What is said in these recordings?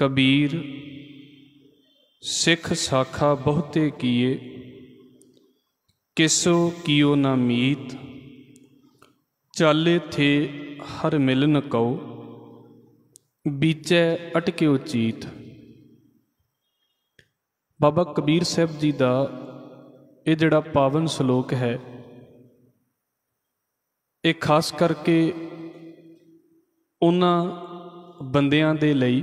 ਕਬੀਰ ਸਿੱਖ ਸਾਖਾ ਬਹੁਤੇ ਕੀਏ ਕਿਸੋ ਕੀਓ ਨਾ ਮੀਤ ਚਾਲੇ ਥੇ ਹਰ ਮਿਲਨ ਕਉ ਬੀਚੈ ਅਟਕਿਓ ਚੀਤ ਬਾਬਾ ਕਬੀਰ ਸਾਹਿਬ ਜੀ ਦਾ ਇਹ ਜਿਹੜਾ ਪਾਵਨ ਸ਼ਲੋਕ ਹੈ ਇਹ ਖਾਸ ਕਰਕੇ ਉਹਨਾਂ ਬੰਦਿਆਂ ਦੇ ਲਈ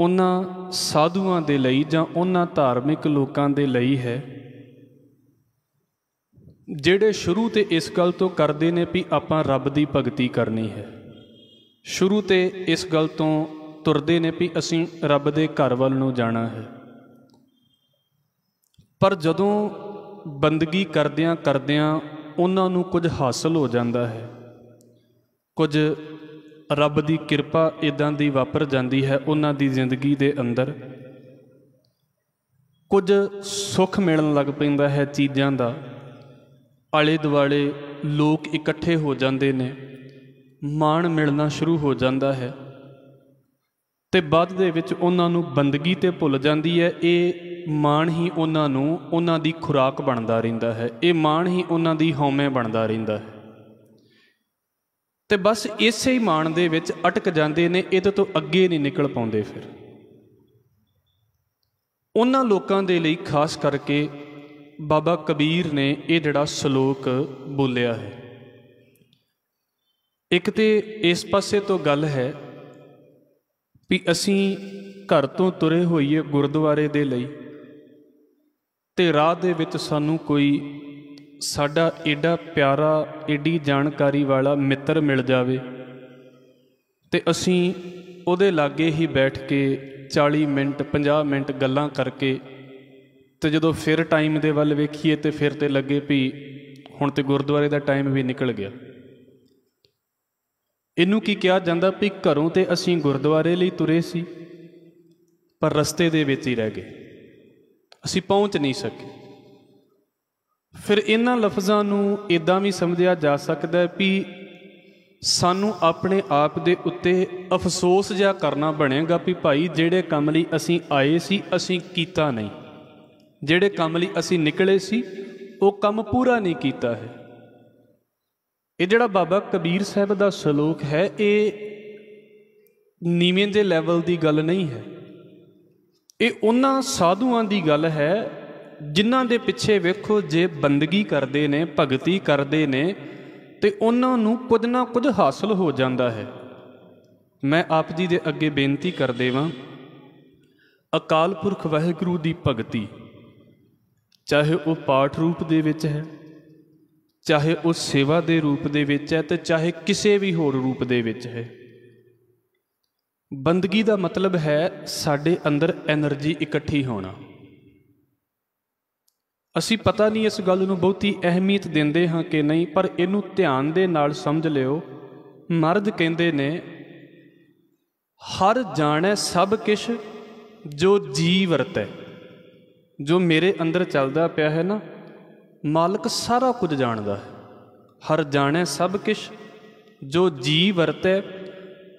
ਉਹਨਾਂ ਸਾਧੂਆਂ ਦੇ ਲਈ ਜਾਂ ਉਹਨਾਂ ਧਾਰਮਿਕ ਲੋਕਾਂ ਦੇ ਲਈ ਹੈ ਜਿਹੜੇ ਸ਼ੁਰੂ ਤੇ ਇਸ ਗੱਲ ਤੋਂ ਕਰਦੇ ਨੇ ਵੀ ਆਪਾਂ ਰੱਬ ਦੀ ਭਗਤੀ ਕਰਨੀ ਹੈ ਸ਼ੁਰੂ ਤੇ ਇਸ ਗੱਲ ਤੋਂ ਤੁਰਦੇ ਨੇ ਵੀ ਅਸੀਂ ਰੱਬ ਦੇ ਘਰ ਵੱਲ ਨੂੰ ਜਾਣਾ ਹੈ ਪਰ ਜਦੋਂ ਬੰਦਗੀ ਕਰਦਿਆਂ ਕਰਦਿਆਂ ਉਹਨਾਂ ਨੂੰ ਕੁਝ ਹਾਸਲ ਹੋ ਜਾਂਦਾ ਹੈ ਕੁਝ ਰੱਬ ਦੀ ਕਿਰਪਾ ਇਦਾਂ ਦੀ ਵਾਪਰ ਜਾਂਦੀ ਹੈ ਉਹਨਾਂ ਦੀ ਜ਼ਿੰਦਗੀ ਦੇ ਅੰਦਰ ਕੁਝ ਸੁੱਖ ਮਿਲਣ ਲੱਗ ਪੈਂਦਾ ਹੈ ਚੀਜ਼ਾਂ ਦਾ ਆਲੇ ਦੁਆਲੇ ਲੋਕ ਇਕੱਠੇ ਹੋ ਜਾਂਦੇ ਨੇ ਮਾਣ ਮਿਲਣਾ ਸ਼ੁਰੂ ਹੋ ਜਾਂਦਾ ਹੈ ਤੇ ਬਾਅਦ ਦੇ ਵਿੱਚ ਉਹਨਾਂ ਨੂੰ ਬੰਦਗੀ ਤੇ ਭੁੱਲ ਜਾਂਦੀ ਹੈ ਇਹ ਮਾਣ ਹੀ ਉਹਨਾਂ ਨੂੰ ਉਹਨਾਂ ਦੀ ਖੁਰਾਕ ਬਣਦਾ ਰਹਿੰਦਾ ਹੈ ਇਹ ਮਾਣ ਹੀ ਉਹਨਾਂ ਦੀ ਹਉਮੈ ਬਣਦਾ ਰਹਿੰਦਾ ਹੈ ਤੇ ਬਸ ਇਸੇ ਹੀ ਮਾਣ ਦੇ ਵਿੱਚ ਅਟਕ ਜਾਂਦੇ ਨੇ ਇਹਦੇ ਤੋਂ ਅੱਗੇ ਨਹੀਂ ਨਿਕਲ ਪਾਉਂਦੇ ਫਿਰ ਉਹਨਾਂ ਲੋਕਾਂ ਦੇ ਲਈ ਖਾਸ ਕਰਕੇ ਬਾਬਾ ਕਬੀਰ ਨੇ ਇਹ ਜਿਹੜਾ ਸ਼ਲੋਕ ਬੋਲਿਆ ਹੈ ਇੱਕ ਤੇ ਇਸ ਪਾਸੇ ਤੋਂ ਗੱਲ ਹੈ ਵੀ ਅਸੀਂ ਘਰ ਤੋਂ ਤੁਰੇ ਹੋਈਏ ਗੁਰਦੁਆਰੇ ਦੇ ਲਈ ਤੇ ਰਾਹ ਦੇ ਵਿੱਚ ਸਾਨੂੰ ਕੋਈ ਸਾਡਾ ਏਡਾ ਪਿਆਰਾ ਏਡੀ ਜਾਣਕਾਰੀ ਵਾਲਾ ਮਿੱਤਰ ਮਿਲ ਜਾਵੇ ਤੇ ਅਸੀਂ ਉਹਦੇ ਲਾਗੇ ਹੀ ਬੈਠ ਕੇ 40 ਮਿੰਟ 50 ਮਿੰਟ ਗੱਲਾਂ ਕਰਕੇ ਤੇ ਜਦੋਂ ਫਿਰ ਟਾਈਮ ਦੇ ਵੱਲ ਵੇਖੀਏ ਤੇ ਫਿਰ ਤੇ ਲੱਗੇ ਵੀ ਹੁਣ ਤੇ ਗੁਰਦੁਆਰੇ ਦਾ ਟਾਈਮ ਵੀ ਨਿਕਲ ਗਿਆ ਇਹਨੂੰ ਕੀ ਕਿਹਾ ਜਾਂਦਾ ਵੀ ਘਰੋਂ ਤੇ ਅਸੀਂ ਗੁਰਦੁਆਰੇ ਲਈ ਤੁਰੇ ਸੀ ਪਰ ਰਸਤੇ ਦੇ ਵਿੱਚ ਹੀ ਰਹਿ ਗਏ ਅਸੀਂ ਪਹੁੰਚ ਨਹੀਂ ਸਕੇ ਫਿਰ ਇਹਨਾਂ ਲਫ਼ਜ਼ਾਂ ਨੂੰ ਇਦਾਂ ਵੀ ਸਮਝਿਆ ਜਾ ਸਕਦਾ ਹੈ ਵੀ ਸਾਨੂੰ ਆਪਣੇ ਆਪ ਦੇ ਉੱਤੇ ਅਫਸੋਸ ਜਿਹਾ ਕਰਨਾ ਬਣੇਗਾ ਵੀ ਭਾਈ ਜਿਹੜੇ ਕੰਮ ਲਈ ਅਸੀਂ ਆਏ ਸੀ ਅਸੀਂ ਕੀਤਾ ਨਹੀਂ ਜਿਹੜੇ ਕੰਮ ਲਈ ਅਸੀਂ ਨਿਕਲੇ ਸੀ ਉਹ ਕੰਮ ਪੂਰਾ ਨਹੀਂ ਕੀਤਾ ਹੈ ਇਹ ਜਿਹੜਾ ਬਾਬਾ ਕਬੀਰ ਸਾਹਿਬ ਦਾ ਸ਼ਲੋਕ ਹੈ ਇਹ ਨੀਵੇਂ ਦੇ ਲੈਵਲ ਦੀ ਗੱਲ ਨਹੀਂ ਹੈ ਇਹ ਉਹਨਾਂ ਸਾਧੂਆਂ ਦੀ ਗੱਲ ਹੈ ਜਿਨ੍ਹਾਂ ਦੇ ਪਿੱਛੇ ਵੇਖੋ ਜੇ ਬੰਦਗੀ ਕਰਦੇ ਨੇ ਭਗਤੀ ਕਰਦੇ ਨੇ ਤੇ ਉਹਨਾਂ ਨੂੰ ਕੁਝ ਨਾ ਕੁਝ ਹਾਸਲ ਹੋ ਜਾਂਦਾ ਹੈ ਮੈਂ ਆਪ ਜੀ ਦੇ ਅੱਗੇ ਬੇਨਤੀ ਕਰਦੇ ਵਾਂ ਅਕਾਲ ਪੁਰਖ ਵਾਹਿਗੁਰੂ ਦੀ ਭਗਤੀ ਚਾਹੇ ਉਹ ਪਾਠ ਰੂਪ ਦੇ ਵਿੱਚ ਹੈ ਚਾਹੇ ਉਹ ਸੇਵਾ ਦੇ ਰੂਪ ਦੇ ਵਿੱਚ ਹੈ ਤੇ ਚਾਹੇ ਕਿਸੇ ਵੀ ਹੋਰ ਰੂਪ ਦੇ ਵਿੱਚ ਹੈ ਬੰਦਗੀ ਦਾ ਮਤਲਬ ਹੈ ਸਾਡੇ ਅੰਦਰ એનર્ਜੀ ਇਕੱਠੀ ਹੋਣਾ ਅਸੀਂ ਪਤਾ ਨਹੀਂ ਇਸ ਗੱਲ ਨੂੰ ਬਹੁਤੀ ਅਹਿਮੀਅਤ ਦਿੰਦੇ ਹਾਂ ਕਿ ਨਹੀਂ ਪਰ ਇਹਨੂੰ ਧਿਆਨ ਦੇ ਨਾਲ ਸਮਝ ਲਿਓ ਮਰਦ ਕਹਿੰਦੇ ਨੇ ਹਰ ਜਾਣੈ ਸਭ ਕਿਛ ਜੋ ਜੀ ਵਰਤੈ ਜੋ ਮੇਰੇ ਅੰਦਰ ਚੱਲਦਾ ਪਿਆ ਹੈ ਨਾ ਮਾਲਕ ਸਾਰਾ ਕੁਝ ਜਾਣਦਾ ਹੈ ਹਰ ਜਾਣੈ ਸਭ ਕਿਛ ਜੋ ਜੀ ਵਰਤੈ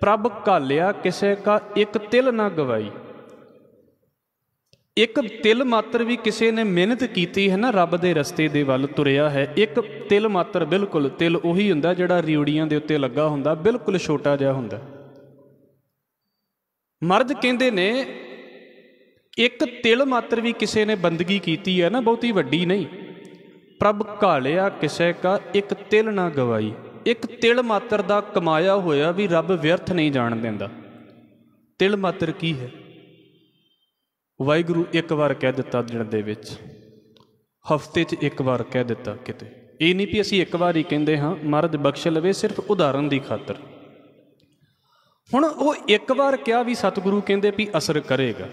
ਪ੍ਰਭ ਕਾਲਿਆ ਕਿਸੇ ਕਾ ਇੱਕ ਤਿਲ ਨਾ ਗਵਾਈ ਇੱਕ ਤਿਲ ਮਾਤਰ ਵੀ ਕਿਸੇ ਨੇ ਮਿਹਨਤ ਕੀਤੀ ਹੈ ਨਾ ਰੱਬ ਦੇ ਰਸਤੇ ਦੇ ਵੱਲ ਤੁਰਿਆ ਹੈ ਇੱਕ ਤਿਲ ਮਾਤਰ ਬਿਲਕੁਲ ਤਿਲ ਉਹੀ ਹੁੰਦਾ ਜਿਹੜਾ ਰਿਉੜੀਆਂ ਦੇ ਉੱਤੇ ਲੱਗਾ ਹੁੰਦਾ ਬਿਲਕੁਲ ਛੋਟਾ ਜਿਹਾ ਹੁੰਦਾ ਮਰਦ ਕਹਿੰਦੇ ਨੇ ਇੱਕ ਤਿਲ ਮਾਤਰ ਵੀ ਕਿਸੇ ਨੇ ਬੰਦਗੀ ਕੀਤੀ ਹੈ ਨਾ ਬਹੁਤੀ ਵੱਡੀ ਨਹੀਂ ਪ੍ਰਭ ਘਾਲਿਆ ਕਿਸੇ ਕਾ ਇੱਕ ਤਿਲ ਨਾ ਗਵਾਈ ਇੱਕ ਤਿਲ ਮਾਤਰ ਦਾ ਕਮਾਇਆ ਹੋਇਆ ਵੀ ਰੱਬ ਵਿਅਰਥ ਨਹੀਂ ਜਾਣ ਦਿੰਦਾ ਤਿਲ ਮਾਤਰ ਕੀ ਹੈ ਵਾਹਿਗੁਰੂ ਇੱਕ ਵਾਰ ਕਹਿ ਦਿੱਤਾ ਦਿਨ ਦੇ ਵਿੱਚ ਹਫਤੇ 'ਚ ਇੱਕ ਵਾਰ ਕਹਿ ਦਿੱਤਾ ਕਿਤੇ ਇਹ ਨਹੀਂ ਵੀ ਅਸੀਂ ਇੱਕ ਵਾਰ ਹੀ ਕਹਿੰਦੇ ਹਾਂ ਮਰਦ ਬਖਸ਼ ਲਵੇ ਸਿਰਫ ਉਦਾਹਰਨ ਦੀ ਖਾਤਰ ਹੁਣ ਉਹ ਇੱਕ ਵਾਰ ਕਿਹਾ ਵੀ ਸਤਿਗੁਰੂ ਕਹਿੰਦੇ ਵੀ ਅਸਰ ਕਰੇਗਾ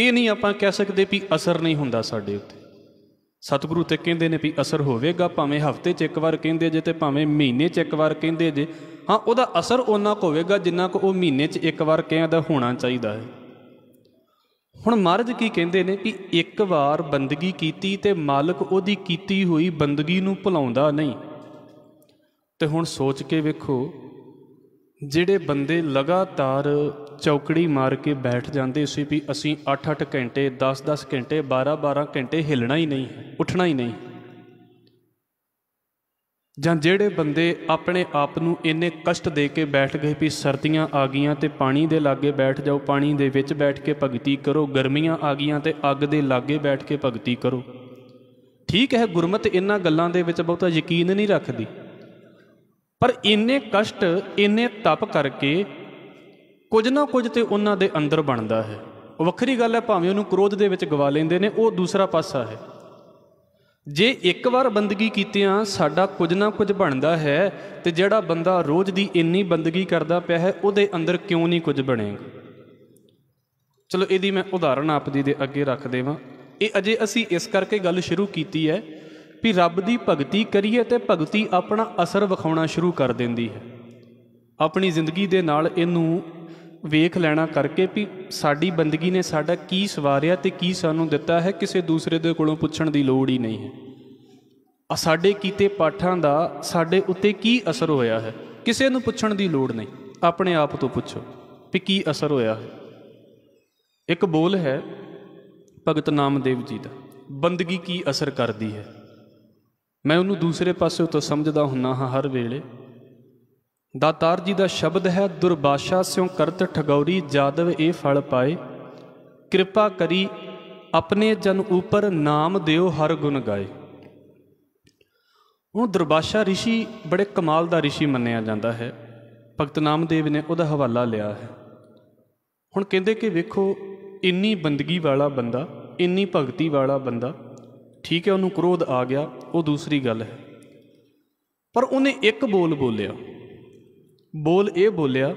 ਇਹ ਨਹੀਂ ਆਪਾਂ ਕਹਿ ਸਕਦੇ ਵੀ ਅਸਰ ਨਹੀਂ ਹੁੰਦਾ ਸਾਡੇ ਉੱਤੇ ਸਤਿਗੁਰੂ ਤੇ ਕਹਿੰਦੇ ਨੇ ਵੀ ਅਸਰ ਹੋਵੇਗਾ ਭਾਵੇਂ ਹਫਤੇ 'ਚ ਇੱਕ ਵਾਰ ਕਹਿੰਦੇ ਜੇ ਤੇ ਭਾਵੇਂ ਮਹੀਨੇ 'ਚ ਇੱਕ ਵਾਰ ਕਹਿੰਦੇ ਜੇ ਹਾਂ ਉਹਦਾ ਅਸਰ ਉਹਨਾਂ ਕੋ ਹੋਵੇਗਾ ਜਿੰਨਾ ਕੋ ਉਹ ਮਹੀਨੇ 'ਚ ਇੱਕ ਵਾਰ ਕਹਿੰਦਾ ਹੋਣਾ ਚਾਹੀਦਾ ਹੈ ਹੁਣ ਮਹਾਰਾਜ ਕੀ ਕਹਿੰਦੇ ਨੇ ਕਿ ਇੱਕ ਵਾਰ ਬੰਦਗੀ ਕੀਤੀ ਤੇ ਮਾਲਕ ਉਹਦੀ ਕੀਤੀ ਹੋਈ ਬੰਦਗੀ ਨੂੰ ਭੁਲਾਉਂਦਾ ਨਹੀਂ ਤੇ ਹੁਣ ਸੋਚ ਕੇ ਵੇਖੋ ਜਿਹੜੇ ਬੰਦੇ ਲਗਾਤਾਰ ਚੌਕੜੀ ਮਾਰ ਕੇ ਬੈਠ ਜਾਂਦੇ ਸੀ ਵੀ ਅਸੀਂ 8-8 ਘੰਟੇ 10-10 ਘੰਟੇ 12-12 ਘੰਟੇ ਹਿਲਣਾ ਹੀ ਨਹੀਂ ਉੱਠਣਾ ਹੀ ਨਹੀਂ ਜਾਂ ਜਿਹੜੇ ਬੰਦੇ ਆਪਣੇ ਆਪ ਨੂੰ ਇੰਨੇ ਕਸ਼ਟ ਦੇ ਕੇ ਬੈਠ ਗਏ ਵੀ ਸਰਦੀਆਂ ਆ ਗਈਆਂ ਤੇ ਪਾਣੀ ਦੇ ਲਾਗੇ ਬੈਠ ਜਾਓ ਪਾਣੀ ਦੇ ਵਿੱਚ ਬੈਠ ਕੇ ਭਗਤੀ ਕਰੋ ਗਰਮੀਆਂ ਆ ਗਈਆਂ ਤੇ ਅੱਗ ਦੇ ਲਾਗੇ ਬੈਠ ਕੇ ਭਗਤੀ ਕਰੋ ਠੀਕ ਹੈ ਗੁਰਮਤ ਇਹਨਾਂ ਗੱਲਾਂ ਦੇ ਵਿੱਚ ਬਹੁਤਾ ਯਕੀਨ ਨਹੀਂ ਰੱਖਦੀ ਪਰ ਇੰਨੇ ਕਸ਼ਟ ਇੰਨੇ ਤਪ ਕਰਕੇ ਕੁਝ ਨਾ ਕੁਝ ਤੇ ਉਹਨਾਂ ਦੇ ਅੰਦਰ ਬਣਦਾ ਹੈ ਵੱਖਰੀ ਗੱਲ ਹੈ ਭਾਵੇਂ ਉਹਨੂੰ ਕ੍ਰੋਧ ਦੇ ਵਿੱਚ ਗਵਾ ਲੈਂਦੇ ਨੇ ਉਹ ਦੂਸਰਾ ਪਾਸਾ ਹੈ ਜੇ ਇੱਕ ਵਾਰ ਬੰਦਗੀ ਕੀਤਿਆਂ ਆ ਸਾਡਾ ਕੁਝ ਨਾ ਕੁਝ ਬਣਦਾ ਹੈ ਤੇ ਜਿਹੜਾ ਬੰਦਾ ਰੋਜ਼ ਦੀ ਇੰਨੀ ਬੰਦਗੀ ਕਰਦਾ ਪਿਆ ਹੈ ਉਹਦੇ ਅੰਦਰ ਕਿਉਂ ਨਹੀਂ ਕੁਝ ਬਣੇਗਾ ਚਲੋ ਇਹਦੀ ਮੈਂ ਉਦਾਹਰਣ ਆਪ ਜੀ ਦੇ ਅੱਗੇ ਰੱਖ ਦੇਵਾਂ ਇਹ ਅਜੇ ਅਸੀਂ ਇਸ ਕਰਕੇ ਗੱਲ ਸ਼ੁਰੂ ਕੀਤੀ ਹੈ ਵੀ ਰੱਬ ਦੀ ਭਗਤੀ ਕਰੀਏ ਤੇ ਭਗਤੀ ਆਪਣਾ ਅਸਰ ਵਿਖਾਉਣਾ ਸ਼ੁਰੂ ਕਰ ਦਿੰਦੀ ਹੈ ਆਪਣੀ ਜ਼ਿੰਦਗੀ ਦੇ ਨਾਲ ਇਹਨੂੰ ਵੇਖ ਲੈਣਾ ਕਰਕੇ ਵੀ ਸਾਡੀ ਬੰਦਗੀ ਨੇ ਸਾਡਾ ਕੀ ਸਵਾਰਿਆ ਤੇ ਕੀ ਸਾਨੂੰ ਦਿੱਤਾ ਹੈ ਕਿਸੇ ਦੂਸਰੇ ਦੇ ਕੋਲੋਂ ਪੁੱਛਣ ਦੀ ਲੋੜ ਹੀ ਨਹੀਂ ਹੈ ਆ ਸਾਡੇ ਕੀਤੇ ਪਾਠਾਂ ਦਾ ਸਾਡੇ ਉੱਤੇ ਕੀ ਅਸਰ ਹੋਇਆ ਹੈ ਕਿਸੇ ਨੂੰ ਪੁੱਛਣ ਦੀ ਲੋੜ ਨਹੀਂ ਆਪਣੇ ਆਪ ਤੋਂ ਪੁੱਛੋ ਵੀ ਕੀ ਅਸਰ ਹੋਇਆ ਹੈ ਇੱਕ ਬੋਲ ਹੈ ਭਗਤ ਨਾਮਦੇਵ ਜੀ ਦਾ ਬੰਦਗੀ ਕੀ ਅਸਰ ਕਰਦੀ ਹੈ ਮੈਂ ਉਹਨੂੰ ਦੂਸਰੇ ਪਾਸੇ ਤੋਂ ਸਮਝਦਾ ਹੁੰਨਾ ਹਾਂ ਹਰ ਵੇਲੇ ਦਾਤਾਰ ਜੀ ਦਾ ਸ਼ਬਦ ਹੈ ਦੁਰਬਾਸ਼ਾ ਸਿਉ ਕਰਤ ਠਗੌਰੀ ਜਾਦਵ ਇਹ ਫਲ ਪਾਏ ਕਿਰਪਾ ਕਰੀ ਆਪਣੇ ਜਨ ਉਪਰ ਨਾਮ ਦਿਓ ਹਰ ਗੁਣ ਗਾਏ ਹੁਣ ਦੁਰਬਾਸ਼ਾ ઋષਿ ਬੜੇ ਕਮਾਲ ਦਾ ઋષਿ ਮੰਨਿਆ ਜਾਂਦਾ ਹੈ ਭਗਤ ਨਾਮਦੇਵ ਨੇ ਉਹਦਾ ਹਵਾਲਾ ਲਿਆ ਹੈ ਹੁਣ ਕਹਿੰਦੇ ਕਿ ਵੇਖੋ ਇੰਨੀ ਬੰਦਗੀ ਵਾਲਾ ਬੰਦਾ ਇੰਨੀ ਭਗਤੀ ਵਾਲਾ ਬੰਦਾ ਠੀਕ ਹੈ ਉਹਨੂੰ ਕ੍ਰੋਧ ਆ ਗਿਆ ਉਹ ਦੂਸਰੀ ਗੱਲ ਹੈ ਪਰ ਉਹਨੇ ਇੱਕ ਬੋਲ ਬੋਲਿਆ ਬੋਲ ਇਹ ਬੋਲਿਆ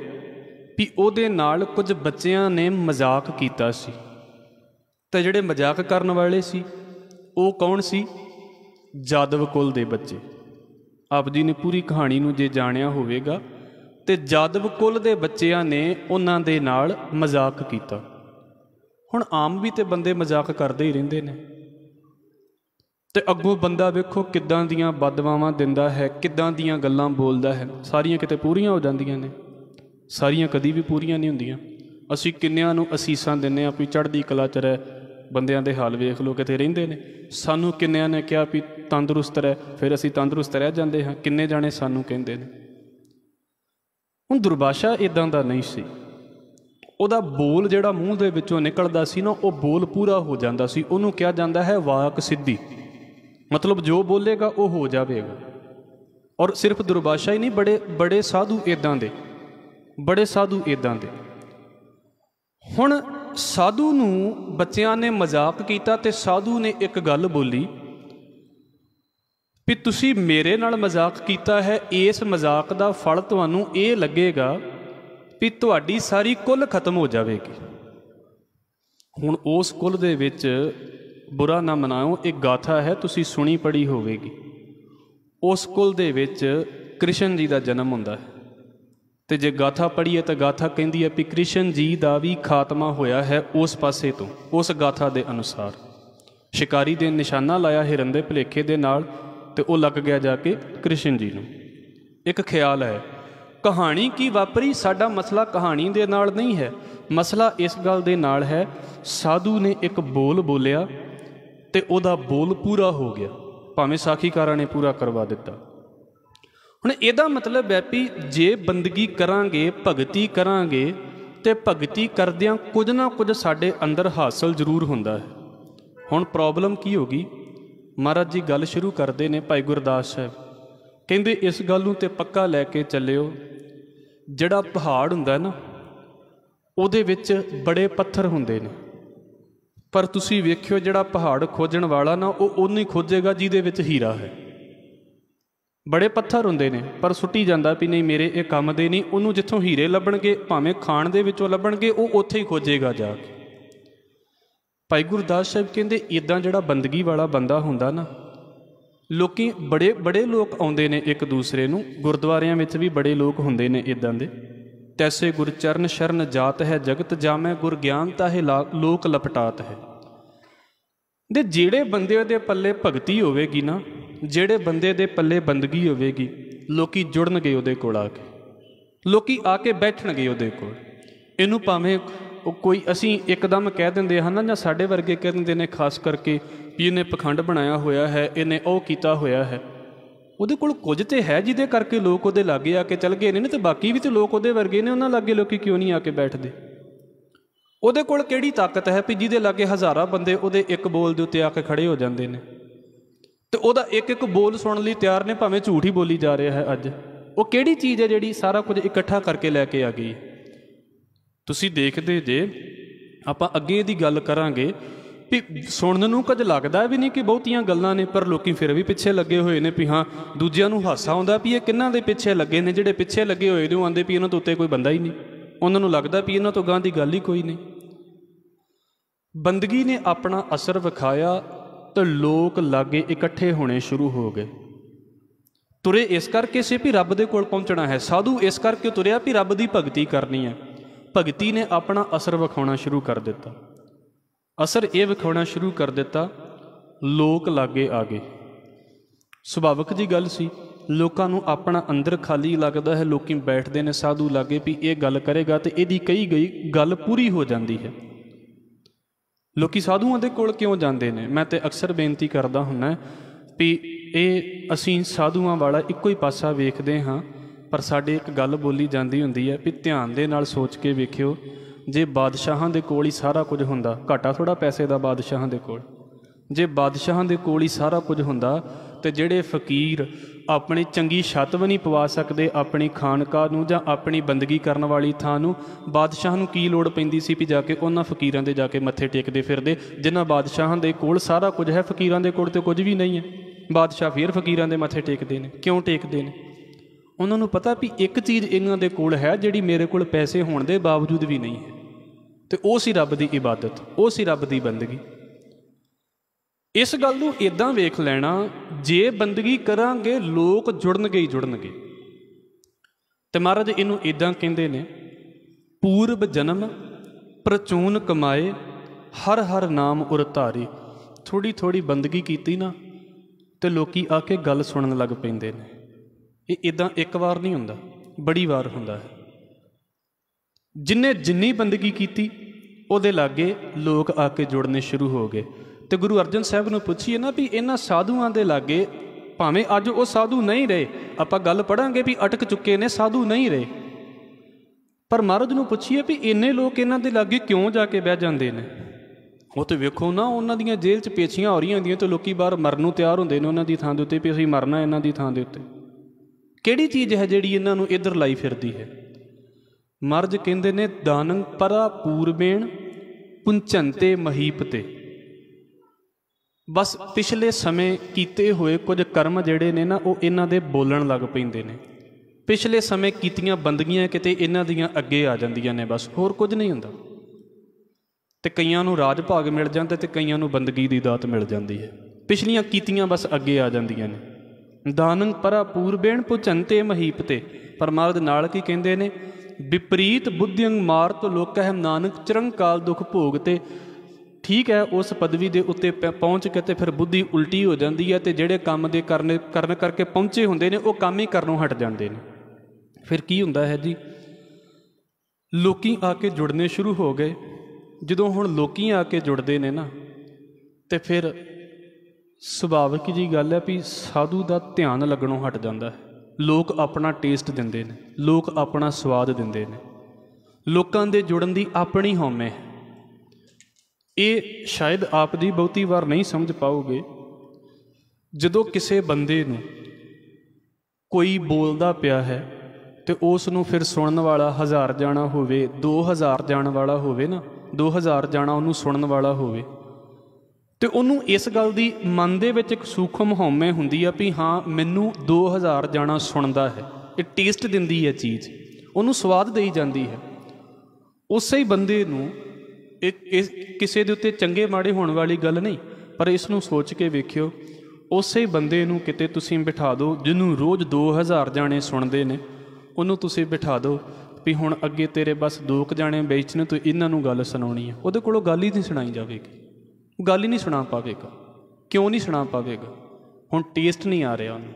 ਕਿ ਉਹਦੇ ਨਾਲ ਕੁਝ ਬੱਚਿਆਂ ਨੇ ਮਜ਼ਾਕ ਕੀਤਾ ਸੀ ਤੇ ਜਿਹੜੇ ਮਜ਼ਾਕ ਕਰਨ ਵਾਲੇ ਸੀ ਉਹ ਕੌਣ ਸੀ ਜਾਦਵ ਕੁਲ ਦੇ ਬੱਚੇ ਆਪ ਜੀ ਨੇ ਪੂਰੀ ਕਹਾਣੀ ਨੂੰ ਜੇ ਜਾਣਿਆ ਹੋਵੇਗਾ ਤੇ ਜਾਦਵ ਕੁਲ ਦੇ ਬੱਚਿਆਂ ਨੇ ਉਹਨਾਂ ਦੇ ਨਾਲ ਮਜ਼ਾਕ ਕੀਤਾ ਹੁਣ ਆਮ ਵੀ ਤੇ ਬੰਦੇ ਮਜ਼ਾਕ ਕਰਦੇ ਹੀ ਰਹਿੰਦੇ ਨੇ ਤੇ ਅੱਗੋਂ ਬੰਦਾ ਵੇਖੋ ਕਿੱਦਾਂ ਦੀਆਂ ਬਦਵਾਵਾਂ ਦਿੰਦਾ ਹੈ ਕਿੱਦਾਂ ਦੀਆਂ ਗੱਲਾਂ ਬੋਲਦਾ ਹੈ ਸਾਰੀਆਂ ਕਿਤੇ ਪੂਰੀਆਂ ਹੋ ਜਾਂਦੀਆਂ ਨੇ ਸਾਰੀਆਂ ਕਦੀ ਵੀ ਪੂਰੀਆਂ ਨਹੀਂ ਹੁੰਦੀਆਂ ਅਸੀਂ ਕਿੰਨਿਆਂ ਨੂੰ ਅਸੀਸਾਂ ਦਿੰਨੇ ਆ ਵੀ ਚੜ੍ਹਦੀ ਕਲਾ ਚ ਰਹਿ ਬੰਦਿਆਂ ਦੇ ਹਾਲ ਵੇਖ ਲੋ ਕਿਤੇ ਰਹਿੰਦੇ ਨੇ ਸਾਨੂੰ ਕਿੰਨਿਆਂ ਨੇ ਕਿਹਾ ਵੀ ਤੰਦਰੁਸਤ ਰਹਿ ਫਿਰ ਅਸੀਂ ਤੰਦਰੁਸਤ ਰਹਿ ਜਾਂਦੇ ਹਾਂ ਕਿੰਨੇ ਜਾਣੇ ਸਾਨੂੰ ਕਹਿੰਦੇ ਨੇ ਹੁਣ ਦੁਰਬਾਸ਼ਾ ਇਦਾਂ ਦਾ ਨਹੀਂ ਸੀ ਉਹਦਾ ਬੋਲ ਜਿਹੜਾ ਮੂੰਹ ਦੇ ਵਿੱਚੋਂ ਨਿਕਲਦਾ ਸੀ ਨਾ ਉਹ ਬੋਲ ਪੂਰਾ ਹੋ ਜਾਂਦਾ ਸੀ ਉਹਨੂੰ ਕਿਹਾ ਜਾਂਦਾ ਹੈ ਵਾਕ ਸਿੱਧੀ ਮਤਲਬ ਜੋ ਬੋਲੇਗਾ ਉਹ ਹੋ ਜਾਵੇਗਾ ਔਰ ਸਿਰਫ ਦੁਰਬਾਸ਼ਾ ਹੀ ਨਹੀਂ ਬੜੇ ਬੜੇ ਸਾਧੂ ਇਦਾਂ ਦੇ ਬੜੇ ਸਾਧੂ ਇਦਾਂ ਦੇ ਹੁਣ ਸਾਧੂ ਨੂੰ ਬੱਚਿਆਂ ਨੇ ਮਜ਼ਾਕ ਕੀਤਾ ਤੇ ਸਾਧੂ ਨੇ ਇੱਕ ਗੱਲ ਬੋਲੀ ਵੀ ਤੁਸੀਂ ਮੇਰੇ ਨਾਲ ਮਜ਼ਾਕ ਕੀਤਾ ਹੈ ਇਸ ਮਜ਼ਾਕ ਦਾ ਫਲ ਤੁਹਾਨੂੰ ਇਹ ਲੱਗੇਗਾ ਵੀ ਤੁਹਾਡੀ ਸਾਰੀ ਕੁੱਲ ਖਤਮ ਹੋ ਜਾਵੇਗੀ ਹੁਣ ਉਸ ਕੁੱਲ ਦੇ ਵਿੱਚ ਬੁਰਾ ਨਾ ਮਨਾਓ ਇੱਕ ਗਾਥਾ ਹੈ ਤੁਸੀਂ ਸੁਣੀ ਪੜੀ ਹੋਵੇਗੀ ਉਸ ਕੁਲ ਦੇ ਵਿੱਚ ਕ੍ਰਿਸ਼ਨ ਜੀ ਦਾ ਜਨਮ ਹੁੰਦਾ ਹੈ ਤੇ ਜੇ ਗਾਥਾ ਪੜੀਏ ਤਾਂ ਗਾਥਾ ਕਹਿੰਦੀ ਹੈ ਕਿ ਕ੍ਰਿਸ਼ਨ ਜੀ ਦਾ ਵੀ ਖਾਤਮਾ ਹੋਇਆ ਹੈ ਉਸ ਪਾਸੇ ਤੋਂ ਉਸ ਗਾਥਾ ਦੇ ਅਨੁਸਾਰ ਸ਼ਿਕਾਰੀ ਦੇ ਨਿਸ਼ਾਨਾ ਲਾਇਆ ਹਿਰਨ ਦੇ ਭਲੇਖੇ ਦੇ ਨਾਲ ਤੇ ਉਹ ਲੱਗ ਗਿਆ ਜਾ ਕੇ ਕ੍ਰਿਸ਼ਨ ਜੀ ਨੂੰ ਇੱਕ ਖਿਆਲ ਹੈ ਕਹਾਣੀ ਕੀ ਵਾਪਰੀ ਸਾਡਾ ਮਸਲਾ ਕਹਾਣੀ ਦੇ ਨਾਲ ਨਹੀਂ ਹੈ ਮਸਲਾ ਇਸ ਗੱਲ ਦੇ ਨਾਲ ਹੈ ਸਾਧੂ ਨੇ ਇੱਕ ਬੋਲ ਬੋਲਿਆ ਤੇ ਉਹਦਾ ਬੋਲ ਪੂਰਾ ਹੋ ਗਿਆ ਭਾਵੇਂ ਸਾਖੀਕਾਰਾਂ ਨੇ ਪੂਰਾ ਕਰਵਾ ਦਿੱਤਾ ਹੁਣ ਇਹਦਾ ਮਤਲਬ ਹੈ ਵੀ ਜੇ ਬੰਦਗੀ ਕਰਾਂਗੇ ਭਗਤੀ ਕਰਾਂਗੇ ਤੇ ਭਗਤੀ ਕਰਦਿਆਂ ਕੁਝ ਨਾ ਕੁਝ ਸਾਡੇ ਅੰਦਰ ਹਾਸਲ ਜ਼ਰੂਰ ਹੁੰਦਾ ਹੈ ਹੁਣ ਪ੍ਰੋਬਲਮ ਕੀ ਹੋ ਗਈ ਮਹਾਰਾਜ ਜੀ ਗੱਲ ਸ਼ੁਰੂ ਕਰਦੇ ਨੇ ਭਾਈ ਗੁਰਦਾਸ ਸਾਹਿਬ ਕਹਿੰਦੇ ਇਸ ਗੱਲ ਨੂੰ ਤੇ ਪੱਕਾ ਲੈ ਕੇ ਚੱਲਿਓ ਜਿਹੜਾ ਪਹਾੜ ਹੁੰਦਾ ਨਾ ਉਹਦੇ ਵਿੱਚ ਬੜੇ ਪੱਥਰ ਹੁੰਦੇ ਨੇ ਪਰ ਤੁਸੀਂ ਵੇਖਿਓ ਜਿਹੜਾ ਪਹਾੜ ਖੋਜਣ ਵਾਲਾ ਨਾ ਉਹ ਉਹਨੇ ਖੋਜੇਗਾ ਜਿਹਦੇ ਵਿੱਚ ਹੀਰਾ ਹੈ ਬੜੇ ਪੱਥਰ ਹੁੰਦੇ ਨੇ ਪਰ ਸੁੱਟੀ ਜਾਂਦਾ ਵੀ ਨਹੀਂ ਮੇਰੇ ਇਹ ਕੰਮ ਦੇ ਨਹੀਂ ਉਹਨੂੰ ਜਿੱਥੋਂ ਹੀਰੇ ਲੱਭਣਗੇ ਭਾਵੇਂ ਖਾਣ ਦੇ ਵਿੱਚੋਂ ਲੱਭਣਗੇ ਉਹ ਉੱਥੇ ਹੀ ਖੋਜੇਗਾ ਜਾ ਕੇ ਭਾਈ ਗੁਰਦਾਸ ਸਾਹਿਬ ਕਹਿੰਦੇ ਇਦਾਂ ਜਿਹੜਾ ਬੰਦਗੀ ਵਾਲਾ ਬੰਦਾ ਹੁੰਦਾ ਨਾ ਲੋਕੀ ਬੜੇ ਬੜੇ ਲੋਕ ਆਉਂਦੇ ਨੇ ਇੱਕ ਦੂਸਰੇ ਨੂੰ ਗੁਰਦੁਆਰਿਆਂ ਵਿੱਚ ਵੀ ਬੜੇ ਲੋਕ ਹੁੰਦੇ ਨੇ ਇਦਾਂ ਦੇ ਤੈਸੇ ਗੁਰ ਚਰਨ ਸ਼ਰਨ ਜਾਤ ਹੈ ਜਗਤ ਜਾਮੈ ਗੁਰ ਗਿਆਨ ਤਾਹੇ ਲੋਕ ਲਪਟਾਤ ਹੈ ਦੇ ਜਿਹੜੇ ਬੰਦੇ ਦੇ ਪੱਲੇ ਭਗਤੀ ਹੋਵੇਗੀ ਨਾ ਜਿਹੜੇ ਬੰਦੇ ਦੇ ਪੱਲੇ ਬੰਦਗੀ ਹੋਵੇਗੀ ਲੋਕੀ ਜੁੜਨਗੇ ਉਹਦੇ ਕੋਲ ਆ ਕੇ ਲੋਕੀ ਆ ਕੇ ਬੈਠਣਗੇ ਉਹਦੇ ਕੋਲ ਇਹਨੂੰ ਭਾਵੇਂ ਕੋਈ ਅਸੀਂ ਇੱਕਦਮ ਕਹਿ ਦਿੰਦੇ ਹਾਂ ਨਾ ਜਾਂ ਸਾਡੇ ਵਰਗੇ ਕਹਿ ਦਿੰਦੇ ਨੇ ਖਾਸ ਕਰਕੇ ਵੀ ਇਹਨੇ ਪਖੰਡ ਬਣਾਇਆ ਹੋਇਆ ਹੈ ਇਹਨੇ ਉਹ ਕੀਤਾ ਹੋਇਆ ਹੈ ਉਹਦੇ ਕੋਲ ਕੁਝ ਤੇ ਹੈ ਜਿਹਦੇ ਕਰਕੇ ਲੋਕ ਉਹਦੇ ਲਾਗੇ ਆ ਕੇ ਚੱਲ ਗਏ ਨੇ ਨਾ ਤੇ ਬਾਕੀ ਵੀ ਤੇ ਲੋਕ ਉਹਦੇ ਵਰਗੇ ਨੇ ਉਹਨਾਂ ਲਾਗੇ ਲੋਕੀ ਕਿਉਂ ਨਹੀਂ ਆ ਕੇ ਬੈਠਦੇ ਉਹਦੇ ਕੋਲ ਕਿਹੜੀ ਤਾਕਤ ਹੈ ਵੀ ਜਿਹਦੇ ਲਾਗੇ ਹਜ਼ਾਰਾਂ ਬੰਦੇ ਉਹਦੇ ਇੱਕ ਬੋਲ ਦੇ ਉੱਤੇ ਆ ਕੇ ਖੜੇ ਹੋ ਜਾਂਦੇ ਨੇ ਤੇ ਉਹਦਾ ਇੱਕ ਇੱਕ ਬੋਲ ਸੁਣਨ ਲਈ ਤਿਆਰ ਨੇ ਭਾਵੇਂ ਝੂਠ ਹੀ ਬੋਲੀ ਜਾ ਰਿਹਾ ਹੈ ਅੱਜ ਉਹ ਕਿਹੜੀ ਚੀਜ਼ ਹੈ ਜਿਹੜੀ ਸਾਰਾ ਕੁਝ ਇਕੱਠਾ ਕਰਕੇ ਲੈ ਕੇ ਆ ਗਈ ਤੁਸੀਂ ਦੇਖਦੇ ਜੇ ਆਪਾਂ ਅੱਗੇ ਦੀ ਗੱਲ ਕਰਾਂਗੇ ਵੀ ਸੁਣਨ ਨੂੰ ਕਦੇ ਲੱਗਦਾ ਵੀ ਨਹੀਂ ਕਿ ਬਹੁਤੀਆਂ ਗੱਲਾਂ ਨੇ ਪਰ ਲੋਕੀ ਫਿਰ ਵੀ ਪਿੱਛੇ ਲੱਗੇ ਹੋਏ ਨੇ ਵੀ ਹਾਂ ਦੂਜਿਆਂ ਨੂੰ ਹਾਸਾ ਆਉਂਦਾ ਵੀ ਇਹ ਕਿੰਨਾਂ ਦੇ ਪਿੱਛੇ ਲੱਗੇ ਨੇ ਜਿਹੜੇ ਪਿੱਛੇ ਲੱਗੇ ਹੋਏ ਨੇ ਆਉਂਦੇ ਆਂਦੇ ਵੀ ਇਹਨਾਂ ਤੋਂ ਉੱਤੇ ਕੋਈ ਬੰਦਾ ਹੀ ਨਹੀਂ ਉਹਨਾਂ ਨੂੰ ਲੱਗਦਾ ਵੀ ਇਹਨਾਂ ਤੋਂ ਗਾਂ ਦੀ ਗੱਲ ਹੀ ਕੋਈ ਨਹੀਂ ਬੰਦਗੀ ਨੇ ਆਪਣਾ ਅਸਰ ਵਿਖਾਇਆ ਤਾਂ ਲੋਕ ਲਾਗੇ ਇਕੱਠੇ ਹੋਣੇ ਸ਼ੁਰੂ ਹੋ ਗਏ ਤੁਰੇ ਇਸ ਕਰਕੇ ਸੀ ਵੀ ਰੱਬ ਦੇ ਕੋਲ ਪਹੁੰਚਣਾ ਹੈ ਸਾਧੂ ਇਸ ਕਰਕੇ ਤੁਰਿਆ ਵੀ ਰੱਬ ਦੀ ਭਗਤੀ ਕਰਨੀ ਹੈ ਭਗਤੀ ਨੇ ਆਪਣਾ ਅਸਰ ਵਿਖਾਉਣਾ ਸ਼ੁਰੂ ਕਰ ਦਿੱਤਾ ਅਸਰ ਇਹ ਵਿਖਾਉਣਾ ਸ਼ੁਰੂ ਕਰ ਦਿੱਤਾ ਲੋਕ ਲਾਗੇ ਆ ਗਏ ਸੁਭਾਵਕ ਜੀ ਗੱਲ ਸੀ ਲੋਕਾਂ ਨੂੰ ਆਪਣਾ ਅੰਦਰ ਖਾਲੀ ਲੱਗਦਾ ਹੈ ਲੋਕੀ ਬੈਠਦੇ ਨੇ ਸਾਧੂ ਲਾਗੇ ਵੀ ਇਹ ਗੱਲ ਕਰੇਗਾ ਤੇ ਇਹਦੀ ਕਹੀ ਗਈ ਗੱਲ ਪੂਰੀ ਹੋ ਜਾਂਦੀ ਹੈ ਲੋਕੀ ਸਾਧੂਆਂ ਦੇ ਕੋਲ ਕਿਉਂ ਜਾਂਦੇ ਨੇ ਮੈਂ ਤੇ ਅਕਸਰ ਬੇਨਤੀ ਕਰਦਾ ਹੁੰਨਾ ਵੀ ਇਹ ਅਸੀਂ ਸਾਧੂਆਂ ਵਾਲਾ ਇੱਕੋ ਹੀ ਪਾਸਾ ਵੇਖਦੇ ਹਾਂ ਪਰ ਸਾਡੇ ਇੱਕ ਗੱਲ ਬੋਲੀ ਜਾਂਦੀ ਹੁੰਦੀ ਹੈ ਵੀ ਧਿਆਨ ਦੇ ਨਾਲ ਸੋਚ ਕੇ ਵੇਖਿਓ ਜੇ ਬਾਦਸ਼ਾਹਾਂ ਦੇ ਕੋਲ ਹੀ ਸਾਰਾ ਕੁਝ ਹੁੰਦਾ ਘਾਟਾ ਥੋੜਾ ਪੈਸੇ ਦਾ ਬਾਦਸ਼ਾਹਾਂ ਦੇ ਕੋਲ ਜੇ ਬਾਦਸ਼ਾਹਾਂ ਦੇ ਕੋਲ ਹੀ ਸਾਰਾ ਕੁਝ ਹੁੰਦਾ ਤੇ ਜਿਹੜੇ ਫਕੀਰ ਆਪਣੀ ਚੰਗੀ ਛੱਤ ਵੀ ਨਹੀਂ ਪਵਾ ਸਕਦੇ ਆਪਣੀ ਖਾਨਕਾ ਨੂੰ ਜਾਂ ਆਪਣੀ ਬੰਦਗੀ ਕਰਨ ਵਾਲੀ ਥਾਂ ਨੂੰ ਬਾਦਸ਼ਾਹ ਨੂੰ ਕੀ ਲੋੜ ਪੈਂਦੀ ਸੀ ਵੀ ਜਾ ਕੇ ਉਹਨਾਂ ਫਕੀਰਾਂ ਦੇ ਜਾ ਕੇ ਮੱਥੇ ਟੇਕਦੇ ਫਿਰਦੇ ਜਿਨ੍ਹਾਂ ਬਾਦਸ਼ਾਹਾਂ ਦੇ ਕੋਲ ਸਾਰਾ ਕੁਝ ਹੈ ਫਕੀਰਾਂ ਦੇ ਕੋਲ ਤੇ ਕੁਝ ਵੀ ਨਹੀਂ ਹੈ ਬਾਦਸ਼ਾਹ ਫਿਰ ਫਕੀਰਾਂ ਦੇ ਮੱਥੇ ਟੇਕਦੇ ਨੇ ਕਿਉਂ ਟੇਕਦੇ ਨੇ ਉਹਨਾਂ ਨੂੰ ਪਤਾ ਵੀ ਇੱਕ ਚੀਜ਼ ਇਹਨਾਂ ਦੇ ਕੋਲ ਹੈ ਜਿਹੜੀ ਮੇਰੇ ਕੋਲ ਪੈਸੇ ਹੋਣ ਦੇ ਬਾਵਜੂਦ ਵੀ ਨਹੀਂ ਹੈ ਤੇ ਉਹ ਸੀ ਰੱਬ ਦੀ ਇਬਾਦਤ ਉਹ ਸੀ ਰੱਬ ਦੀ ਬੰਦਗੀ ਇਸ ਗੱਲ ਨੂੰ ਇਦਾਂ ਵੇਖ ਲੈਣਾ ਜੇ ਬੰਦਗੀ ਕਰਾਂਗੇ ਲੋਕ ਜੁੜਨਗੇ ਹੀ ਜੁੜਨਗੇ ਤੇ ਮਹਾਰਾਜ ਇਹਨੂੰ ਇਦਾਂ ਕਹਿੰਦੇ ਨੇ ਪੂਰਬ ਜਨਮ ਪ੍ਰਚੂਨ ਕਮਾਏ ਹਰ ਹਰ ਨਾਮ ਉਰਤਾਰੀ ਥੋੜੀ ਥੋੜੀ ਬੰਦਗੀ ਕੀਤੀ ਨਾ ਤੇ ਲੋਕੀ ਆ ਕੇ ਗੱਲ ਸੁਣਨ ਲੱਗ ਪੈਂਦੇ ਨੇ ਇਹ ਇਦਾਂ ਇੱਕ ਵਾਰ ਨਹੀਂ ਹੁੰਦਾ ਬੜੀ ਵਾਰ ਹੁੰਦਾ ਹੈ ਜਿਨਨੇ ਜਿੰਨੀ ਬੰਦਗੀ ਕੀਤੀ ਉਹਦੇ ਲਾਗੇ ਲੋਕ ਆ ਕੇ ਜੁੜਨੇ ਸ਼ੁਰੂ ਹੋ ਗਏ ਤੇ ਗੁਰੂ ਅਰਜਨ ਸਾਹਿਬ ਨੂੰ ਪੁੱਛੀਏ ਨਾ ਵੀ ਇਹਨਾਂ ਸਾਧੂਆਂ ਦੇ ਲਾਗੇ ਭਾਵੇਂ ਅੱਜ ਉਹ ਸਾਧੂ ਨਹੀਂ ਰਹੇ ਆਪਾਂ ਗੱਲ ਪੜਾਂਗੇ ਵੀ ਅਟਕ ਚੁੱਕੇ ਨੇ ਸਾਧੂ ਨਹੀਂ ਰਹੇ ਪਰ ਮਹਾਰਾਜ ਨੂੰ ਪੁੱਛੀਏ ਵੀ ਇੰਨੇ ਲੋਕ ਇਹਨਾਂ ਦੇ ਲਾਗੇ ਕਿਉਂ ਜਾ ਕੇ ਬਹਿ ਜਾਂਦੇ ਨੇ ਉਹ ਤੇ ਵੇਖੋ ਨਾ ਉਹਨਾਂ ਦੀਆਂ ਜੇਲ੍ਹ 'ਚ ਪੇਛੀਆਂ ਹੋ ਰਹੀਆਂ ਹੁੰਦੀਆਂ ਤੇ ਲੋਕੀ ਬਾਹਰ ਮਰਨ ਨੂੰ ਤਿਆਰ ਹੁੰਦੇ ਨੇ ਉਹਨਾਂ ਦੀ ਥਾਂ ਦੇ ਉੱਤੇ ਵੀ ਅਸੀਂ ਮਰਨਾ ਇਹਨਾਂ ਦੀ ਥਾਂ ਦੇ ਉੱਤੇ ਕਿਹੜੀ ਚੀਜ਼ ਹੈ ਜਿਹੜੀ ਇਹਨਾਂ ਨੂੰ ਇੱਧਰ ਲਾਈ ਫਿਰਦੀ ਹੈ ਮਰਜ ਕਹਿੰਦੇ ਨੇ ਦਾਨੰ ਪਰਾ ਪੂਰਬੇਣ ਪੁੰਚੰਤੇ ਮਹੀਪਤੇ ਬਸ ਪਿਛਲੇ ਸਮੇਂ ਕੀਤੇ ਹੋਏ ਕੁਝ ਕਰਮ ਜਿਹੜੇ ਨੇ ਨਾ ਉਹ ਇਹਨਾਂ ਦੇ ਬੋਲਣ ਲੱਗ ਪੈਂਦੇ ਨੇ ਪਿਛਲੇ ਸਮੇਂ ਕੀਤੀਆਂ ਬੰਦਗੀਆਂ ਕਿਤੇ ਇਹਨਾਂ ਦੀਆਂ ਅੱਗੇ ਆ ਜਾਂਦੀਆਂ ਨੇ ਬਸ ਹੋਰ ਕੁਝ ਨਹੀਂ ਹੁੰਦਾ ਤੇ ਕਈਆਂ ਨੂੰ ਰਾਜ ਭਾਗ ਮਿਲ ਜਾਂਦਾ ਤੇ ਕਈਆਂ ਨੂੰ ਬੰਦਗੀ ਦੀ ਦਾਤ ਮਿਲ ਜਾਂਦੀ ਹੈ ਪਿਛਲੀਆਂ ਕੀਤੀਆਂ ਬਸ ਅੱਗੇ ਆ ਜਾਂਦੀਆਂ ਨੇ ਦਾਨੰ ਪਰਾ ਪੂਰਬੇਣ ਪੁਚੰਤੇ ਮਹੀਪਤੇ ਪਰਮਾਰਦ ਨਾਲ ਕੀ ਕਹਿੰਦੇ ਨੇ ਵਿਪਰੀਤ ਬੁੱਧਿੰ ਮਾਰਤ ਲੋਕ ਹੈ ਨਾਨਕ ਚਰੰਕਾਲ ਦੁਖ ਭੋਗ ਤੇ ਠੀਕ ਹੈ ਉਸ ਪਦਵੀ ਦੇ ਉੱਤੇ ਪਹੁੰਚ ਕੇ ਤੇ ਫਿਰ ਬੁੱਧੀ ਉਲਟੀ ਹੋ ਜਾਂਦੀ ਹੈ ਤੇ ਜਿਹੜੇ ਕੰਮ ਦੇ ਕਰਨੇ ਕਰਨ ਕਰਕੇ ਪਹੁੰਚੇ ਹੁੰਦੇ ਨੇ ਉਹ ਕੰਮ ਹੀ ਕਰਨੋਂ ਹਟ ਜਾਂਦੇ ਨੇ ਫਿਰ ਕੀ ਹੁੰਦਾ ਹੈ ਜੀ ਲੋਕੀ ਆ ਕੇ ਜੁੜਨੇ ਸ਼ੁਰੂ ਹੋ ਗਏ ਜਦੋਂ ਹੁਣ ਲੋਕੀ ਆ ਕੇ ਜੁੜਦੇ ਨੇ ਨਾ ਤੇ ਫਿਰ ਸੁਭਾਵਿਕ ਜੀ ਗੱਲ ਹੈ ਵੀ ਸਾਧੂ ਦਾ ਧਿਆਨ ਲੱਗਣੋਂ ਹਟ ਜਾਂਦਾ ਹੈ ਲੋਕ ਆਪਣਾ ਟੇਸਟ ਦਿੰਦੇ ਨੇ ਲੋਕ ਆਪਣਾ ਸਵਾਦ ਦਿੰਦੇ ਨੇ ਲੋਕਾਂ ਦੇ ਜੁੜਨ ਦੀ ਆਪਣੀ ਹਉਮੈ ਇਹ ਸ਼ਾਇਦ ਆਪ ਦੀ ਬਹੁਤੀ ਵਾਰ ਨਹੀਂ ਸਮਝ ਪਾਓਗੇ ਜਦੋਂ ਕਿਸੇ ਬੰਦੇ ਨੂੰ ਕੋਈ ਬੋਲਦਾ ਪਿਆ ਹੈ ਤੇ ਉਸ ਨੂੰ ਫਿਰ ਸੁਣਨ ਵਾਲਾ ਹਜ਼ਾਰ ਜਾਣਾ ਹੋਵੇ 2000 ਜਾਣ ਵਾਲਾ ਹੋਵੇ ਨਾ 2000 ਜਾਣਾ ਉਹਨੂੰ ਸੁਣਨ ਵਾਲਾ ਹੋਵੇ ਤੇ ਉਹਨੂੰ ਇਸ ਗੱਲ ਦੀ ਮਨ ਦੇ ਵਿੱਚ ਇੱਕ ਸੂਖਮ ਹਉਮੈ ਹੁੰਦੀ ਆ ਵੀ ਹਾਂ ਮੈਨੂੰ 2000 ਜਾਣਾ ਸੁਣਦਾ ਹੈ ਇਹ ਟੇਸਟ ਦਿੰਦੀ ਹੈ ਚੀਜ਼ ਉਹਨੂੰ ਸਵਾਦ ਦੇਈ ਜਾਂਦੀ ਹੈ ਉਸੇ ਹੀ ਬੰਦੇ ਨੂੰ ਇੱਕ ਕਿਸੇ ਦੇ ਉੱਤੇ ਚੰਗੇ ਮਾੜੇ ਹੋਣ ਵਾਲੀ ਗੱਲ ਨਹੀਂ ਪਰ ਇਸ ਨੂੰ ਸੋਚ ਕੇ ਵੇਖਿਓ ਉਸੇ ਬੰਦੇ ਨੂੰ ਕਿਤੇ ਤੁਸੀਂ ਬਿਠਾ ਦਿਓ ਜਿਹਨੂੰ ਰੋਜ਼ 2000 ਜਾਣੇ ਸੁਣਦੇ ਨੇ ਉਹਨੂੰ ਤੁਸੀਂ ਬਿਠਾ ਦਿਓ ਵੀ ਹੁਣ ਅੱਗੇ ਤੇਰੇ ਬਸ ਦੋਕ ਜਾਣੇ ਵੇਚਣੇ ਤੂੰ ਇਹਨਾਂ ਨੂੰ ਗੱਲ ਸੁਣਾਉਣੀ ਹੈ ਉਹਦੇ ਕੋਲੋਂ ਗੱਲ ਹੀ ਨਹੀਂ ਸੁਣਾਈ ਜਾਵੇਗੀ ਉਹ ਗੱਲ ਹੀ ਨਹੀਂ ਸੁਣਾ ਪਾਵੇਗਾ ਕਿਉਂ ਨਹੀਂ ਸੁਣਾ ਪਾਵੇਗਾ ਹੁਣ ਟੇਸਟ ਨਹੀਂ ਆ ਰਿਹਾ ਉਹਨੂੰ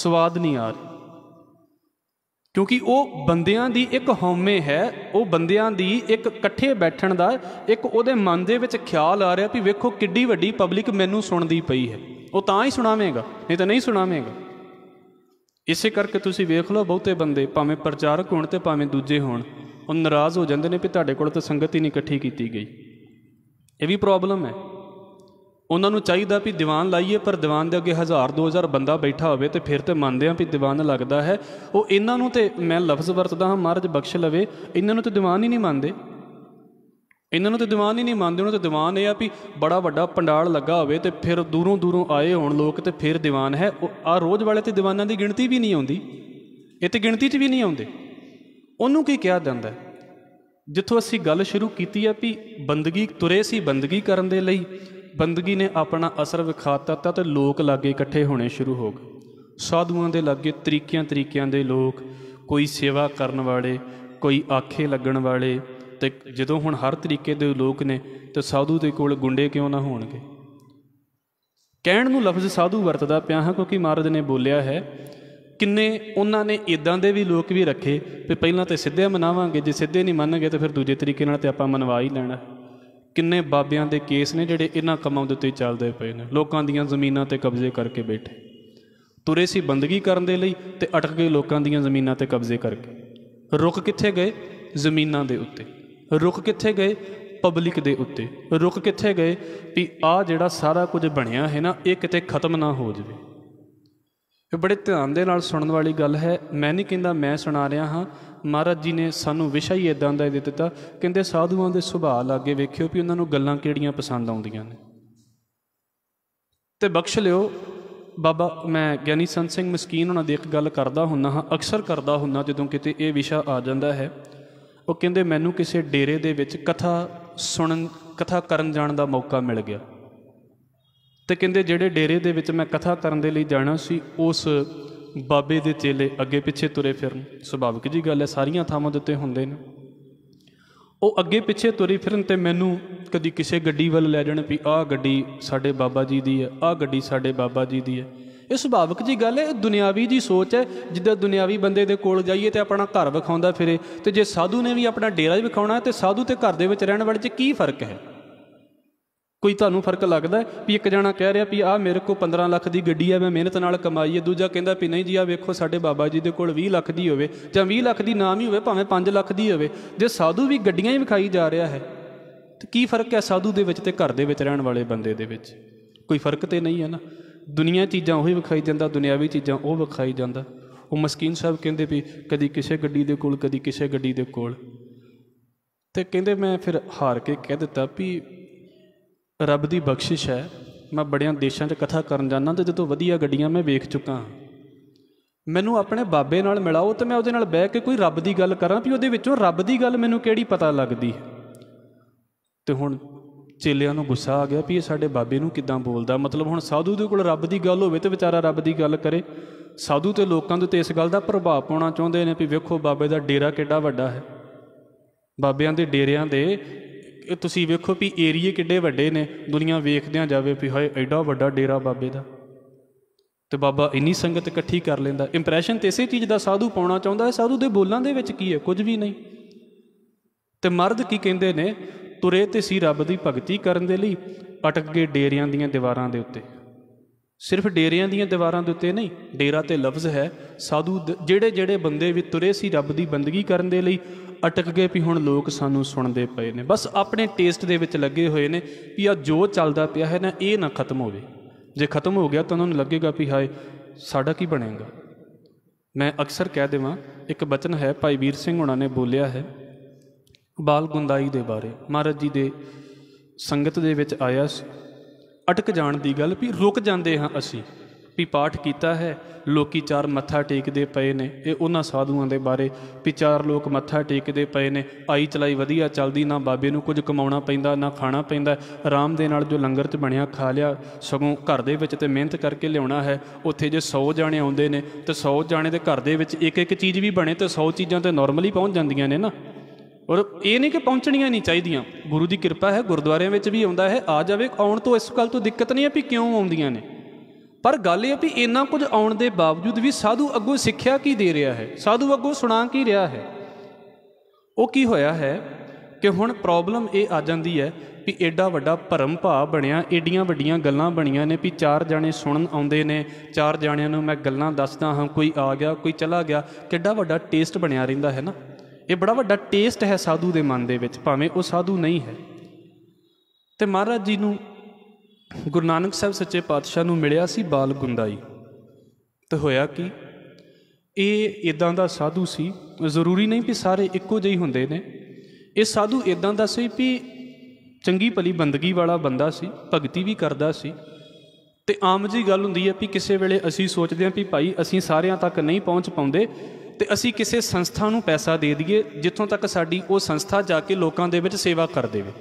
ਸਵਾਦ ਨਹੀਂ ਆ ਰਿਹਾ ਕਿਉਂਕਿ ਉਹ ਬੰਦਿਆਂ ਦੀ ਇੱਕ ਹਉਮੈ ਹੈ ਉਹ ਬੰਦਿਆਂ ਦੀ ਇੱਕ ਇਕੱਠੇ ਬੈਠਣ ਦਾ ਇੱਕ ਉਹਦੇ ਮਨ ਦੇ ਵਿੱਚ ਖਿਆਲ ਆ ਰਿਹਾ ਵੀ ਵੇਖੋ ਕਿੱਡੀ ਵੱਡੀ ਪਬਲਿਕ ਮੈਨੂੰ ਸੁਣਦੀ ਪਈ ਹੈ ਉਹ ਤਾਂ ਹੀ ਸੁਣਾਵੇਂਗਾ ਨਹੀਂ ਤਾਂ ਨਹੀਂ ਸੁਣਾਵੇਂਗਾ ਇਸੇ ਕਰਕੇ ਤੁਸੀਂ ਵੇਖ ਲਓ ਬਹੁਤੇ ਬੰਦੇ ਭਾਵੇਂ ਪ੍ਰਚਾਰਕ ਹੋਣ ਤੇ ਭਾਵੇਂ ਦੂਜੇ ਹੋਣ ਉਹ ਨਾਰਾਜ਼ ਹੋ ਜਾਂਦੇ ਨੇ ਵੀ ਤੁਹਾਡੇ ਕੋਲ ਤਾਂ ਸੰਗਤ ਹੀ ਨਹੀਂ ਇਕੱਠੀ ਕੀਤੀ ਗਈ ਇਹ ਵੀ ਪ੍ਰੋਬਲਮ ਹੈ ਉਹਨਾਂ ਨੂੰ ਚਾਹੀਦਾ ਵੀ ਦੀਵਾਨ ਲਾਈਏ ਪਰ ਦੀਵਾਨ ਦੇ ਅੱਗੇ 1000 2000 ਬੰਦਾ ਬੈਠਾ ਹੋਵੇ ਤੇ ਫਿਰ ਤੇ ਮੰਨਦੇ ਆ ਵੀ ਦੀਵਾਨ ਲੱਗਦਾ ਹੈ ਉਹ ਇਹਨਾਂ ਨੂੰ ਤੇ ਮੈਂ ਲਫ਼ਜ਼ ਵਰਤਦਾ ਹਾਂ ਮਹਾਰਾਜ ਬਖਸ਼ ਲਵੇ ਇਹਨਾਂ ਨੂੰ ਤੇ ਦੀਵਾਨ ਹੀ ਨਹੀਂ ਮੰਨਦੇ ਇਹਨਾਂ ਨੂੰ ਤੇ ਦੀਵਾਨ ਹੀ ਨਹੀਂ ਮੰਨਦੇ ਉਹਨਾਂ ਤੇ ਦੀਵਾਨ ਇਹ ਆ ਵੀ ਬੜਾ ਵੱਡਾ ਪੰਡਾਲ ਲੱਗਾ ਹੋਵੇ ਤੇ ਫਿਰ ਦੂਰੋਂ ਦੂਰੋਂ ਆਏ ਹੋਣ ਲੋਕ ਤੇ ਫਿਰ ਦੀਵਾਨ ਹੈ ਆ ਰੋਜ਼ ਵਾਲੇ ਤੇ ਦੀਵਾਨਾਂ ਦੀ ਗਿਣਤੀ ਵੀ ਨਹੀਂ ਆਉਂਦੀ ਇਹ ਤੇ ਗਿਣਤੀ 'ਚ ਵੀ ਨਹੀਂ ਆਉਂਦੇ ਉਹਨੂੰ ਕੀ ਕਿਹਾ ਜਾਂਦਾ ਹੈ ਜਿੱਥੋਂ ਅਸੀਂ ਗੱਲ ਸ਼ੁਰੂ ਕੀਤੀ ਹੈ ਵੀ ਬੰਦਗੀ ਤੁਰੇ ਸੀ ਬੰਦਗੀ ਕਰਨ ਦੇ ਲਈ ਬੰਦਗੀ ਨੇ ਆਪਣਾ ਅਸਰ ਵਿਖਾਤਾ ਤਾਂ ਤੇ ਲੋਕ ਲਾਗੇ ਇਕੱਠੇ ਹੋਣੇ ਸ਼ੁਰੂ ਹੋ ਗਏ ਸਾਧੂਆਂ ਦੇ ਲਾਗੇ ਤਰੀਕਿਆਂ ਤਰੀਕਿਆਂ ਦੇ ਲੋਕ ਕੋਈ ਸੇਵਾ ਕਰਨ ਵਾਲੇ ਕੋਈ ਆਖੇ ਲੱਗਣ ਵਾਲੇ ਤੇ ਜਦੋਂ ਹੁਣ ਹਰ ਤਰੀਕੇ ਦੇ ਲੋਕ ਨੇ ਤੇ ਸਾਧੂ ਦੇ ਕੋਲ ਗੁੰਡੇ ਕਿਉਂ ਨਾ ਹੋਣਗੇ ਕਹਿਣ ਨੂੰ ਲਫ਼ਜ਼ ਸਾਧੂ ਵਰਤਦਾ ਪਿਆ ਹਾਂ ਕਿਉਂਕਿ ਮਹਾਰਾਜ ਨੇ ਬੋਲਿਆ ਹੈ ਕਿੰਨੇ ਉਹਨਾਂ ਨੇ ਇਦਾਂ ਦੇ ਵੀ ਲੋਕ ਵੀ ਰੱਖੇ ਵੀ ਪਹਿਲਾਂ ਤੇ ਸਿੱਧੇ ਮਨਾਵਾਂਗੇ ਜੇ ਸਿੱਧੇ ਨਹੀਂ ਮੰਨਗੇ ਤਾਂ ਫਿਰ ਦੂਜੇ ਤਰੀਕੇ ਨਾਲ ਤੇ ਆਪਾਂ ਮਨਵਾ ਹੀ ਲੈਣਾ ਕਿੰਨੇ ਬਾਬਿਆਂ ਦੇ ਕੇਸ ਨੇ ਜਿਹੜੇ ਇਹਨਾਂ ਕੰਮਾਂ ਦੇ ਉੱਤੇ ਚੱਲਦੇ ਪਏ ਨੇ ਲੋਕਾਂ ਦੀਆਂ ਜ਼ਮੀਨਾਂ ਤੇ ਕਬਜ਼ੇ ਕਰਕੇ ਬੈਠੇ ਤੁਰੇ ਸੀ ਬੰਦਗੀ ਕਰਨ ਦੇ ਲਈ ਤੇ ਅਟਕ ਗਏ ਲੋਕਾਂ ਦੀਆਂ ਜ਼ਮੀਨਾਂ ਤੇ ਕਬਜ਼ੇ ਕਰਕੇ ਰੁਕ ਕਿੱਥੇ ਗਏ ਜ਼ਮੀਨਾਂ ਦੇ ਉੱਤੇ ਰੁਕ ਕਿੱਥੇ ਗਏ ਪਬਲਿਕ ਦੇ ਉੱਤੇ ਰੁਕ ਕਿੱਥੇ ਗਏ ਵੀ ਆ ਜਿਹੜਾ ਸਾਰਾ ਕੁਝ ਬਣਿਆ ਹੈ ਨਾ ਇਹ ਕਿਤੇ ਖਤਮ ਨਾ ਹੋ ਜਾਵੇ ਇਹ ਬੜੇ ਧਿਆਨ ਦੇ ਨਾਲ ਸੁਣਨ ਵਾਲੀ ਗੱਲ ਹੈ ਮੈਂ ਨਹੀਂ ਕਹਿੰਦਾ ਮੈਂ ਸੁਣਾ ਰਿਹਾ ਹਾਂ ਮਹਾਰਾਜ ਜੀ ਨੇ ਸਾਨੂੰ ਵਿਸ਼ਾ ਹੀ ਇਦਾਂ ਦਾ ਦੇ ਦਿੱਤਾ ਕਹਿੰਦੇ ਸਾਧੂਆਂ ਦੇ ਸੁਭਾਅ ਲਾਗੇ ਵੇਖਿਓ ਵੀ ਉਹਨਾਂ ਨੂੰ ਗੱਲਾਂ ਕਿਹੜੀਆਂ ਪਸੰਦ ਆਉਂਦੀਆਂ ਨੇ ਤੇ ਬਖਸ਼ ਲਿਓ ਬਾਬਾ ਮੈਂ ਗਿਆਨੀ ਸੰਤ ਸਿੰਘ ਮਸਕੀਨ ਉਹਨਾਂ ਦੀ ਇੱਕ ਗੱਲ ਕਰਦਾ ਹੁੰਨਾ ਹਾਂ ਅਕਸਰ ਕਰਦਾ ਹੁੰਨਾ ਜਦੋਂ ਕਿਤੇ ਇਹ ਵਿਸ਼ਾ ਆ ਜਾਂਦਾ ਹੈ ਉਹ ਕਹਿੰਦੇ ਮੈਨੂੰ ਕਿਸੇ ਡੇਰੇ ਦੇ ਵਿੱਚ ਕਥਾ ਸੁਣਨ ਕਥਾ ਕਰਨ ਜਾਣ ਦਾ ਮੌਕਾ ਮਿਲ ਗਿਆ ਤੇ ਕਹਿੰਦੇ ਜਿਹੜੇ ਡੇਰੇ ਦੇ ਵਿੱਚ ਮੈਂ ਕਥਾ ਕਰਨ ਦੇ ਲਈ ਜਾਣਾ ਸੀ ਉਸ ਬਾਬੇ ਦੇ ਚੇਲੇ ਅੱਗੇ ਪਿੱਛੇ ਤੁਰੇ ਫਿਰਨ ਸੁਭਾਵਿਕ ਜੀ ਗੱਲ ਹੈ ਸਾਰੀਆਂ ਥਾਵਾਂ ਦੇ ਉੱਤੇ ਹੁੰਦੇ ਨੇ ਉਹ ਅੱਗੇ ਪਿੱਛੇ ਤੁਰੇ ਫਿਰਨ ਤੇ ਮੈਨੂੰ ਕਦੀ ਕਿਸੇ ਗੱਡੀ ਵੱਲ ਲੈ ਜਾਣ ਵੀ ਆਹ ਗੱਡੀ ਸਾਡੇ ਬਾਬਾ ਜੀ ਦੀ ਹੈ ਆਹ ਗੱਡੀ ਸਾਡੇ ਬਾਬਾ ਜੀ ਦੀ ਹੈ ਇਹ ਸੁਭਾਵਿਕ ਜੀ ਗੱਲ ਹੈ ਇਹ ਦੁਨਿਆਵੀ ਦੀ ਸੋਚ ਹੈ ਜਿੱਦਾਂ ਦੁਨਿਆਵੀ ਬੰਦੇ ਦੇ ਕੋਲ ਜਾਈਏ ਤੇ ਆਪਣਾ ਘਰ ਵਿਖਾਉਂਦਾ ਫਿਰੇ ਤੇ ਜੇ ਸਾਧੂ ਨੇ ਵੀ ਆਪਣਾ ਡੇਰਾ ਵਿਖਾਉਣਾ ਤੇ ਸਾਧੂ ਤੇ ਘਰ ਦੇ ਵਿੱਚ ਰਹਿਣ ਵਾਲੇ 'ਚ ਕੀ ਫਰਕ ਹੈ ਕੋਈ ਤੁਹਾਨੂੰ ਫਰਕ ਲੱਗਦਾ ਵੀ ਇੱਕ ਜਣਾ ਕਹਿ ਰਿਹਾ ਵੀ ਆਹ ਮੇਰੇ ਕੋਲ 15 ਲੱਖ ਦੀ ਗੱਡੀ ਹੈ ਮੈਂ ਮਿਹਨਤ ਨਾਲ ਕਮਾਈ ਹੈ ਦੂਜਾ ਕਹਿੰਦਾ ਵੀ ਨਹੀਂ ਜੀ ਆ ਵੇਖੋ ਸਾਡੇ ਬਾਬਾ ਜੀ ਦੇ ਕੋਲ 20 ਲੱਖ ਦੀ ਹੋਵੇ ਜਾਂ 20 ਲੱਖ ਦੀ ਨਾਮ ਹੀ ਹੋਵੇ ਭਾਵੇਂ 5 ਲੱਖ ਦੀ ਹੋਵੇ ਜੇ ਸਾਧੂ ਵੀ ਗੱਡੀਆਂ ਹੀ ਵਿਖਾਈ ਜਾ ਰਿਹਾ ਹੈ ਤੇ ਕੀ ਫਰਕ ਹੈ ਸਾਧੂ ਦੇ ਵਿੱਚ ਤੇ ਘਰ ਦੇ ਵਿੱਚ ਰਹਿਣ ਵਾਲੇ ਬੰਦੇ ਦੇ ਵਿੱਚ ਕੋਈ ਫਰਕ ਤੇ ਨਹੀਂ ਹੈ ਨਾ ਦੁਨੀਆ ਚੀਜ਼ਾਂ ਉਹੀ ਵਿਖਾਈ ਜਾਂਦਾ ਦੁਨਿਆਵੀ ਚੀਜ਼ਾਂ ਉਹ ਵਿਖਾਈ ਜਾਂਦਾ ਉਹ ਮਸਕੀਨ ਸਾਹਿਬ ਕਹਿੰਦੇ ਵੀ ਕਦੀ ਕਿਸੇ ਗੱਡੀ ਦੇ ਕੋਲ ਕਦੀ ਕਿਸੇ ਗੱਡੀ ਦੇ ਕੋਲ ਤੇ ਕਹਿੰਦੇ ਮੈਂ ਫਿਰ ਹਾਰ ਕੇ ਕਹਿ ਦਿੱਤਾ ਵੀ ਰੱਬ ਦੀ ਬਖਸ਼ਿਸ਼ ਹੈ ਮੈਂ ਬੜਿਆਂ ਦੇਸ਼ਾਂ 'ਚ ਕਥਾ ਕਰਨ ਜਾਂਦਾ ਤੇ ਜਦੋਂ ਵਧੀਆ ਗੱਡੀਆਂ ਮੈਂ ਵੇਖ ਚੁੱਕਾ ਮੈਨੂੰ ਆਪਣੇ ਬਾਬੇ ਨਾਲ ਮਿਲਾਓ ਤੇ ਮੈਂ ਉਹਦੇ ਨਾਲ ਬਹਿ ਕੇ ਕੋਈ ਰੱਬ ਦੀ ਗੱਲ ਕਰਾਂ ਵੀ ਉਹਦੇ ਵਿੱਚੋਂ ਰੱਬ ਦੀ ਗੱਲ ਮੈਨੂੰ ਕਿਹੜੀ ਪਤਾ ਲੱਗਦੀ ਤੇ ਹੁਣ ਚੇਲਿਆਂ ਨੂੰ ਗੁੱਸਾ ਆ ਗਿਆ ਵੀ ਇਹ ਸਾਡੇ ਬਾਬੇ ਨੂੰ ਕਿੱਦਾਂ ਬੋਲਦਾ ਮਤਲਬ ਹੁਣ ਸਾਧੂ ਦੇ ਕੋਲ ਰੱਬ ਦੀ ਗੱਲ ਹੋਵੇ ਤੇ ਵਿਚਾਰਾ ਰੱਬ ਦੀ ਗੱਲ ਕਰੇ ਸਾਧੂ ਤੇ ਲੋਕਾਂ ਦੇ ਉੱਤੇ ਇਸ ਗੱਲ ਦਾ ਪ੍ਰਭਾਵ ਪਾਉਣਾ ਚਾਹੁੰਦੇ ਨੇ ਵੀ ਵੇਖੋ ਬਾਬੇ ਦਾ ਡੇਰਾ ਕਿੱਡਾ ਵੱਡਾ ਹੈ ਬਾਬਿਆਂ ਦੇ ਡੇਰਿਆਂ ਦੇ ਇਹ ਤੁਸੀਂ ਵੇਖੋ ਵੀ ਏਰੀਏ ਕਿੱਡੇ ਵੱਡੇ ਨੇ ਦੁਨੀਆ ਵੇਖਦਿਆਂ ਜਾਵੇ ਵੀ ਹਾਏ ਐਡਾ ਵੱਡਾ ਡੇਰਾ ਬਾਬੇ ਦਾ ਤੇ ਬਾਬਾ ਇੰਨੀ ਸੰਗਤ ਇਕੱਠੀ ਕਰ ਲੈਂਦਾ ਇੰਪ੍ਰੈਸ਼ਨ ਤੇ ਇਸੇ ਚੀਜ਼ ਦਾ ਸਾਧੂ ਪਾਉਣਾ ਚਾਹੁੰਦਾ ਹੈ ਸਾਧੂ ਦੇ ਬੋਲਾਂ ਦੇ ਵਿੱਚ ਕੀ ਹੈ ਕੁਝ ਵੀ ਨਹੀਂ ਤੇ ਮਰਦ ਕੀ ਕਹਿੰਦੇ ਨੇ ਤੁਰੇ ਤੇ ਸੀ ਰੱਬ ਦੀ ਭਗਤੀ ਕਰਨ ਦੇ ਲਈ ਅਟਕ ਗਏ ਡੇਰਿਆਂ ਦੀਆਂ ਦੀਵਾਰਾਂ ਦੇ ਉੱਤੇ ਸਿਰਫ ਡੇਰਿਆਂ ਦੀਆਂ ਦੀਵਾਰਾਂ ਦੇ ਉੱਤੇ ਨਹੀਂ ਡੇਰਾ ਤੇ ਲਫ਼ਜ਼ ਹੈ ਸਾਧੂ ਜਿਹੜੇ ਜਿਹੜੇ ਬੰਦੇ ਵੀ ਤੁਰੇ ਸੀ ਰੱਬ ਦੀ ਬੰਦਗੀ ਕਰਨ ਦੇ ਲਈ ਅਟਕ ਗਏ ਵੀ ਹੁਣ ਲੋਕ ਸਾਨੂੰ ਸੁਣਦੇ ਪਏ ਨੇ ਬਸ ਆਪਣੇ ਟੇਸਟ ਦੇ ਵਿੱਚ ਲੱਗੇ ਹੋਏ ਨੇ ਵੀ ਆ ਜੋ ਚੱਲਦਾ ਪਿਆ ਹੈ ਨਾ ਇਹ ਨਾ ਖਤਮ ਹੋਵੇ ਜੇ ਖਤਮ ਹੋ ਗਿਆ ਤਾਂ ਉਹਨਾਂ ਨੂੰ ਲੱਗੇਗਾ ਵੀ ਹਾਏ ਸਾਡਾ ਕੀ ਬਣੇਗਾ ਮੈਂ ਅਕਸਰ ਕਹਿ ਦੇਵਾਂ ਇੱਕ ਬਚਨ ਹੈ ਭਾਈ ਵੀਰ ਸਿੰਘ ਹੁਣਾਂ ਨੇ ਬੋਲਿਆ ਹੈ ਬਾਲ ਗੁੰਦਾਈ ਦੇ ਬਾਰੇ ਮਹਾਰਾਜ ਜੀ ਦੇ ਸੰਗਤ ਦੇ ਵਿੱਚ ਆਇਆ ਸੀ ਅਟਕ ਜਾਣ ਦੀ ਗੱਲ ਵੀ ਰੁਕ ਜਾਂਦੇ ਹਾਂ ਅਸੀਂ ਵੀ ਪਾਠ ਕੀਤਾ ਹੈ ਲੋਕੀ ਚਾਰ ਮੱਥਾ ਟੇਕਦੇ ਪਏ ਨੇ ਇਹ ਉਹਨਾਂ ਸਾਧੂਆਂ ਦੇ ਬਾਰੇ ਵੀ ਚਾਰ ਲੋਕ ਮੱਥਾ ਟੇਕਦੇ ਪਏ ਨੇ ਆਈ ਚਲਾਈ ਵਧੀਆ ਚੱਲਦੀ ਨਾ ਬਾਬੇ ਨੂੰ ਕੁਝ ਕਮਾਉਣਾ ਪੈਂਦਾ ਨਾ ਖਾਣਾ ਪੈਂਦਾ ਆਰਾਮ ਦੇ ਨਾਲ ਜੋ ਲੰਗਰ 'ਚ ਬਣਿਆ ਖਾ ਲਿਆ ਸਗੋਂ ਘਰ ਦੇ ਵਿੱਚ ਤੇ ਮਿਹਨਤ ਕਰਕੇ ਲਿਆਉਣਾ ਹੈ ਉੱਥੇ ਜੇ 100 ਜਾਣੇ ਆਉਂਦੇ ਨੇ ਤੇ 100 ਜਾਣੇ ਦੇ ਘਰ ਦੇ ਵਿੱਚ ਇੱਕ ਇੱਕ ਚੀਜ਼ ਵੀ ਬਣੇ ਤੇ 100 ਚੀਜ਼ਾਂ ਤੇ ਨਾਰਮਲੀ ਪਹੁੰਚ ਜਾਂਦੀਆਂ ਨੇ ਨਾ ਔਰ ਇਹ ਨਹੀਂ ਕਿ ਪਹੁੰਚਣੀਆਂ ਨਹੀਂ ਚਾਹੀਦੀਆਂ ਗੁਰੂ ਦੀ ਕਿਰਪਾ ਹੈ ਗੁਰਦੁਆਰਿਆਂ ਵਿੱਚ ਵੀ ਆਉਂਦਾ ਹੈ ਆ ਜਾਵੇ ਆਉਣ ਤੋਂ ਇਸ ਗੱਲ ਤੋਂ ਦਿੱਕਤ ਨਹੀਂ ਹੈ ਵੀ ਕਿਉਂ ਆਉਂਦੀਆਂ ਨੇ ਪਰ ਗੱਲ ਇਹ ਵੀ ਇੰਨਾ ਕੁਝ ਆਉਣ ਦੇ ਬਾਵਜੂਦ ਵੀ ਸਾਧੂ ਅੱਗੋਂ ਸਿੱਖਿਆ ਕੀ ਦੇ ਰਿਹਾ ਹੈ ਸਾਧੂ ਅੱਗੋਂ ਸੁਣਾ ਕੀ ਰਿਹਾ ਹੈ ਉਹ ਕੀ ਹੋਇਆ ਹੈ ਕਿ ਹੁਣ ਪ੍ਰੋਬਲਮ ਇਹ ਆ ਜਾਂਦੀ ਹੈ ਵੀ ਐਡਾ ਵੱਡਾ ਭਰਮ ਭਾ ਬਣਿਆ ਐਡੀਆਂ ਵੱਡੀਆਂ ਗੱਲਾਂ ਬਣੀਆਂ ਨੇ ਵੀ ਚਾਰ ਜਾਣੇ ਸੁਣਨ ਆਉਂਦੇ ਨੇ ਚਾਰ ਜਾਣਿਆਂ ਨੂੰ ਮੈਂ ਗੱਲਾਂ ਦੱਸਦਾ ਹਾਂ ਕੋਈ ਆ ਗਿਆ ਕੋਈ ਚਲਾ ਗਿਆ ਕਿੱਡਾ ਵੱਡਾ ਟੇਸਟ ਬਣਿਆ ਰਹਿੰਦਾ ਹੈ ਨਾ ਇਹ ਬੜਾ ਵੱਡਾ ਟੇਸਟ ਹੈ ਸਾਧੂ ਦੇ ਮਨ ਦੇ ਵਿੱਚ ਭਾਵੇਂ ਉਹ ਸਾਧੂ ਨਹੀਂ ਹੈ ਤੇ ਮਹਾਰਾਜ ਜੀ ਨੂੰ ਗੁਰੂ ਨਾਨਕ ਸਾਹਿਬ ਸੱਚੇ ਪਾਤਸ਼ਾਹ ਨੂੰ ਮਿਲਿਆ ਸੀ ਬਾਲ ਗੁੰਦਾਈ ਤੇ ਹੋਇਆ ਕਿ ਇਹ ਇਦਾਂ ਦਾ ਸਾਧੂ ਸੀ ਜ਼ਰੂਰੀ ਨਹੀਂ ਕਿ ਸਾਰੇ ਇੱਕੋ ਜਿਹੇ ਹੁੰਦੇ ਨੇ ਇਹ ਸਾਧੂ ਇਦਾਂ ਦਾ ਸੀ ਵੀ ਚੰਗੀ ਭਲੀ ਬੰਦਗੀ ਵਾਲਾ ਬੰਦਾ ਸੀ ਭਗਤੀ ਵੀ ਕਰਦਾ ਸੀ ਤੇ ਆਮ ਜੀ ਗੱਲ ਹੁੰਦੀ ਹੈ ਵੀ ਕਿਸੇ ਵੇਲੇ ਅਸੀਂ ਸੋਚਦੇ ਹਾਂ ਵੀ ਭਾਈ ਅਸੀਂ ਸਾਰਿਆਂ ਤੱਕ ਨਹੀਂ ਪਹੁੰਚ ਪਾਉਂਦੇ ਤੇ ਅਸੀਂ ਕਿਸੇ ਸੰਸਥਾ ਨੂੰ ਪੈਸਾ ਦੇ ਦਈਏ ਜਿੱਥੋਂ ਤੱਕ ਸਾਡੀ ਉਹ ਸੰਸਥਾ ਜਾ ਕੇ ਲੋਕਾਂ ਦੇ ਵਿੱਚ ਸੇਵਾ ਕਰ ਦੇਵੇ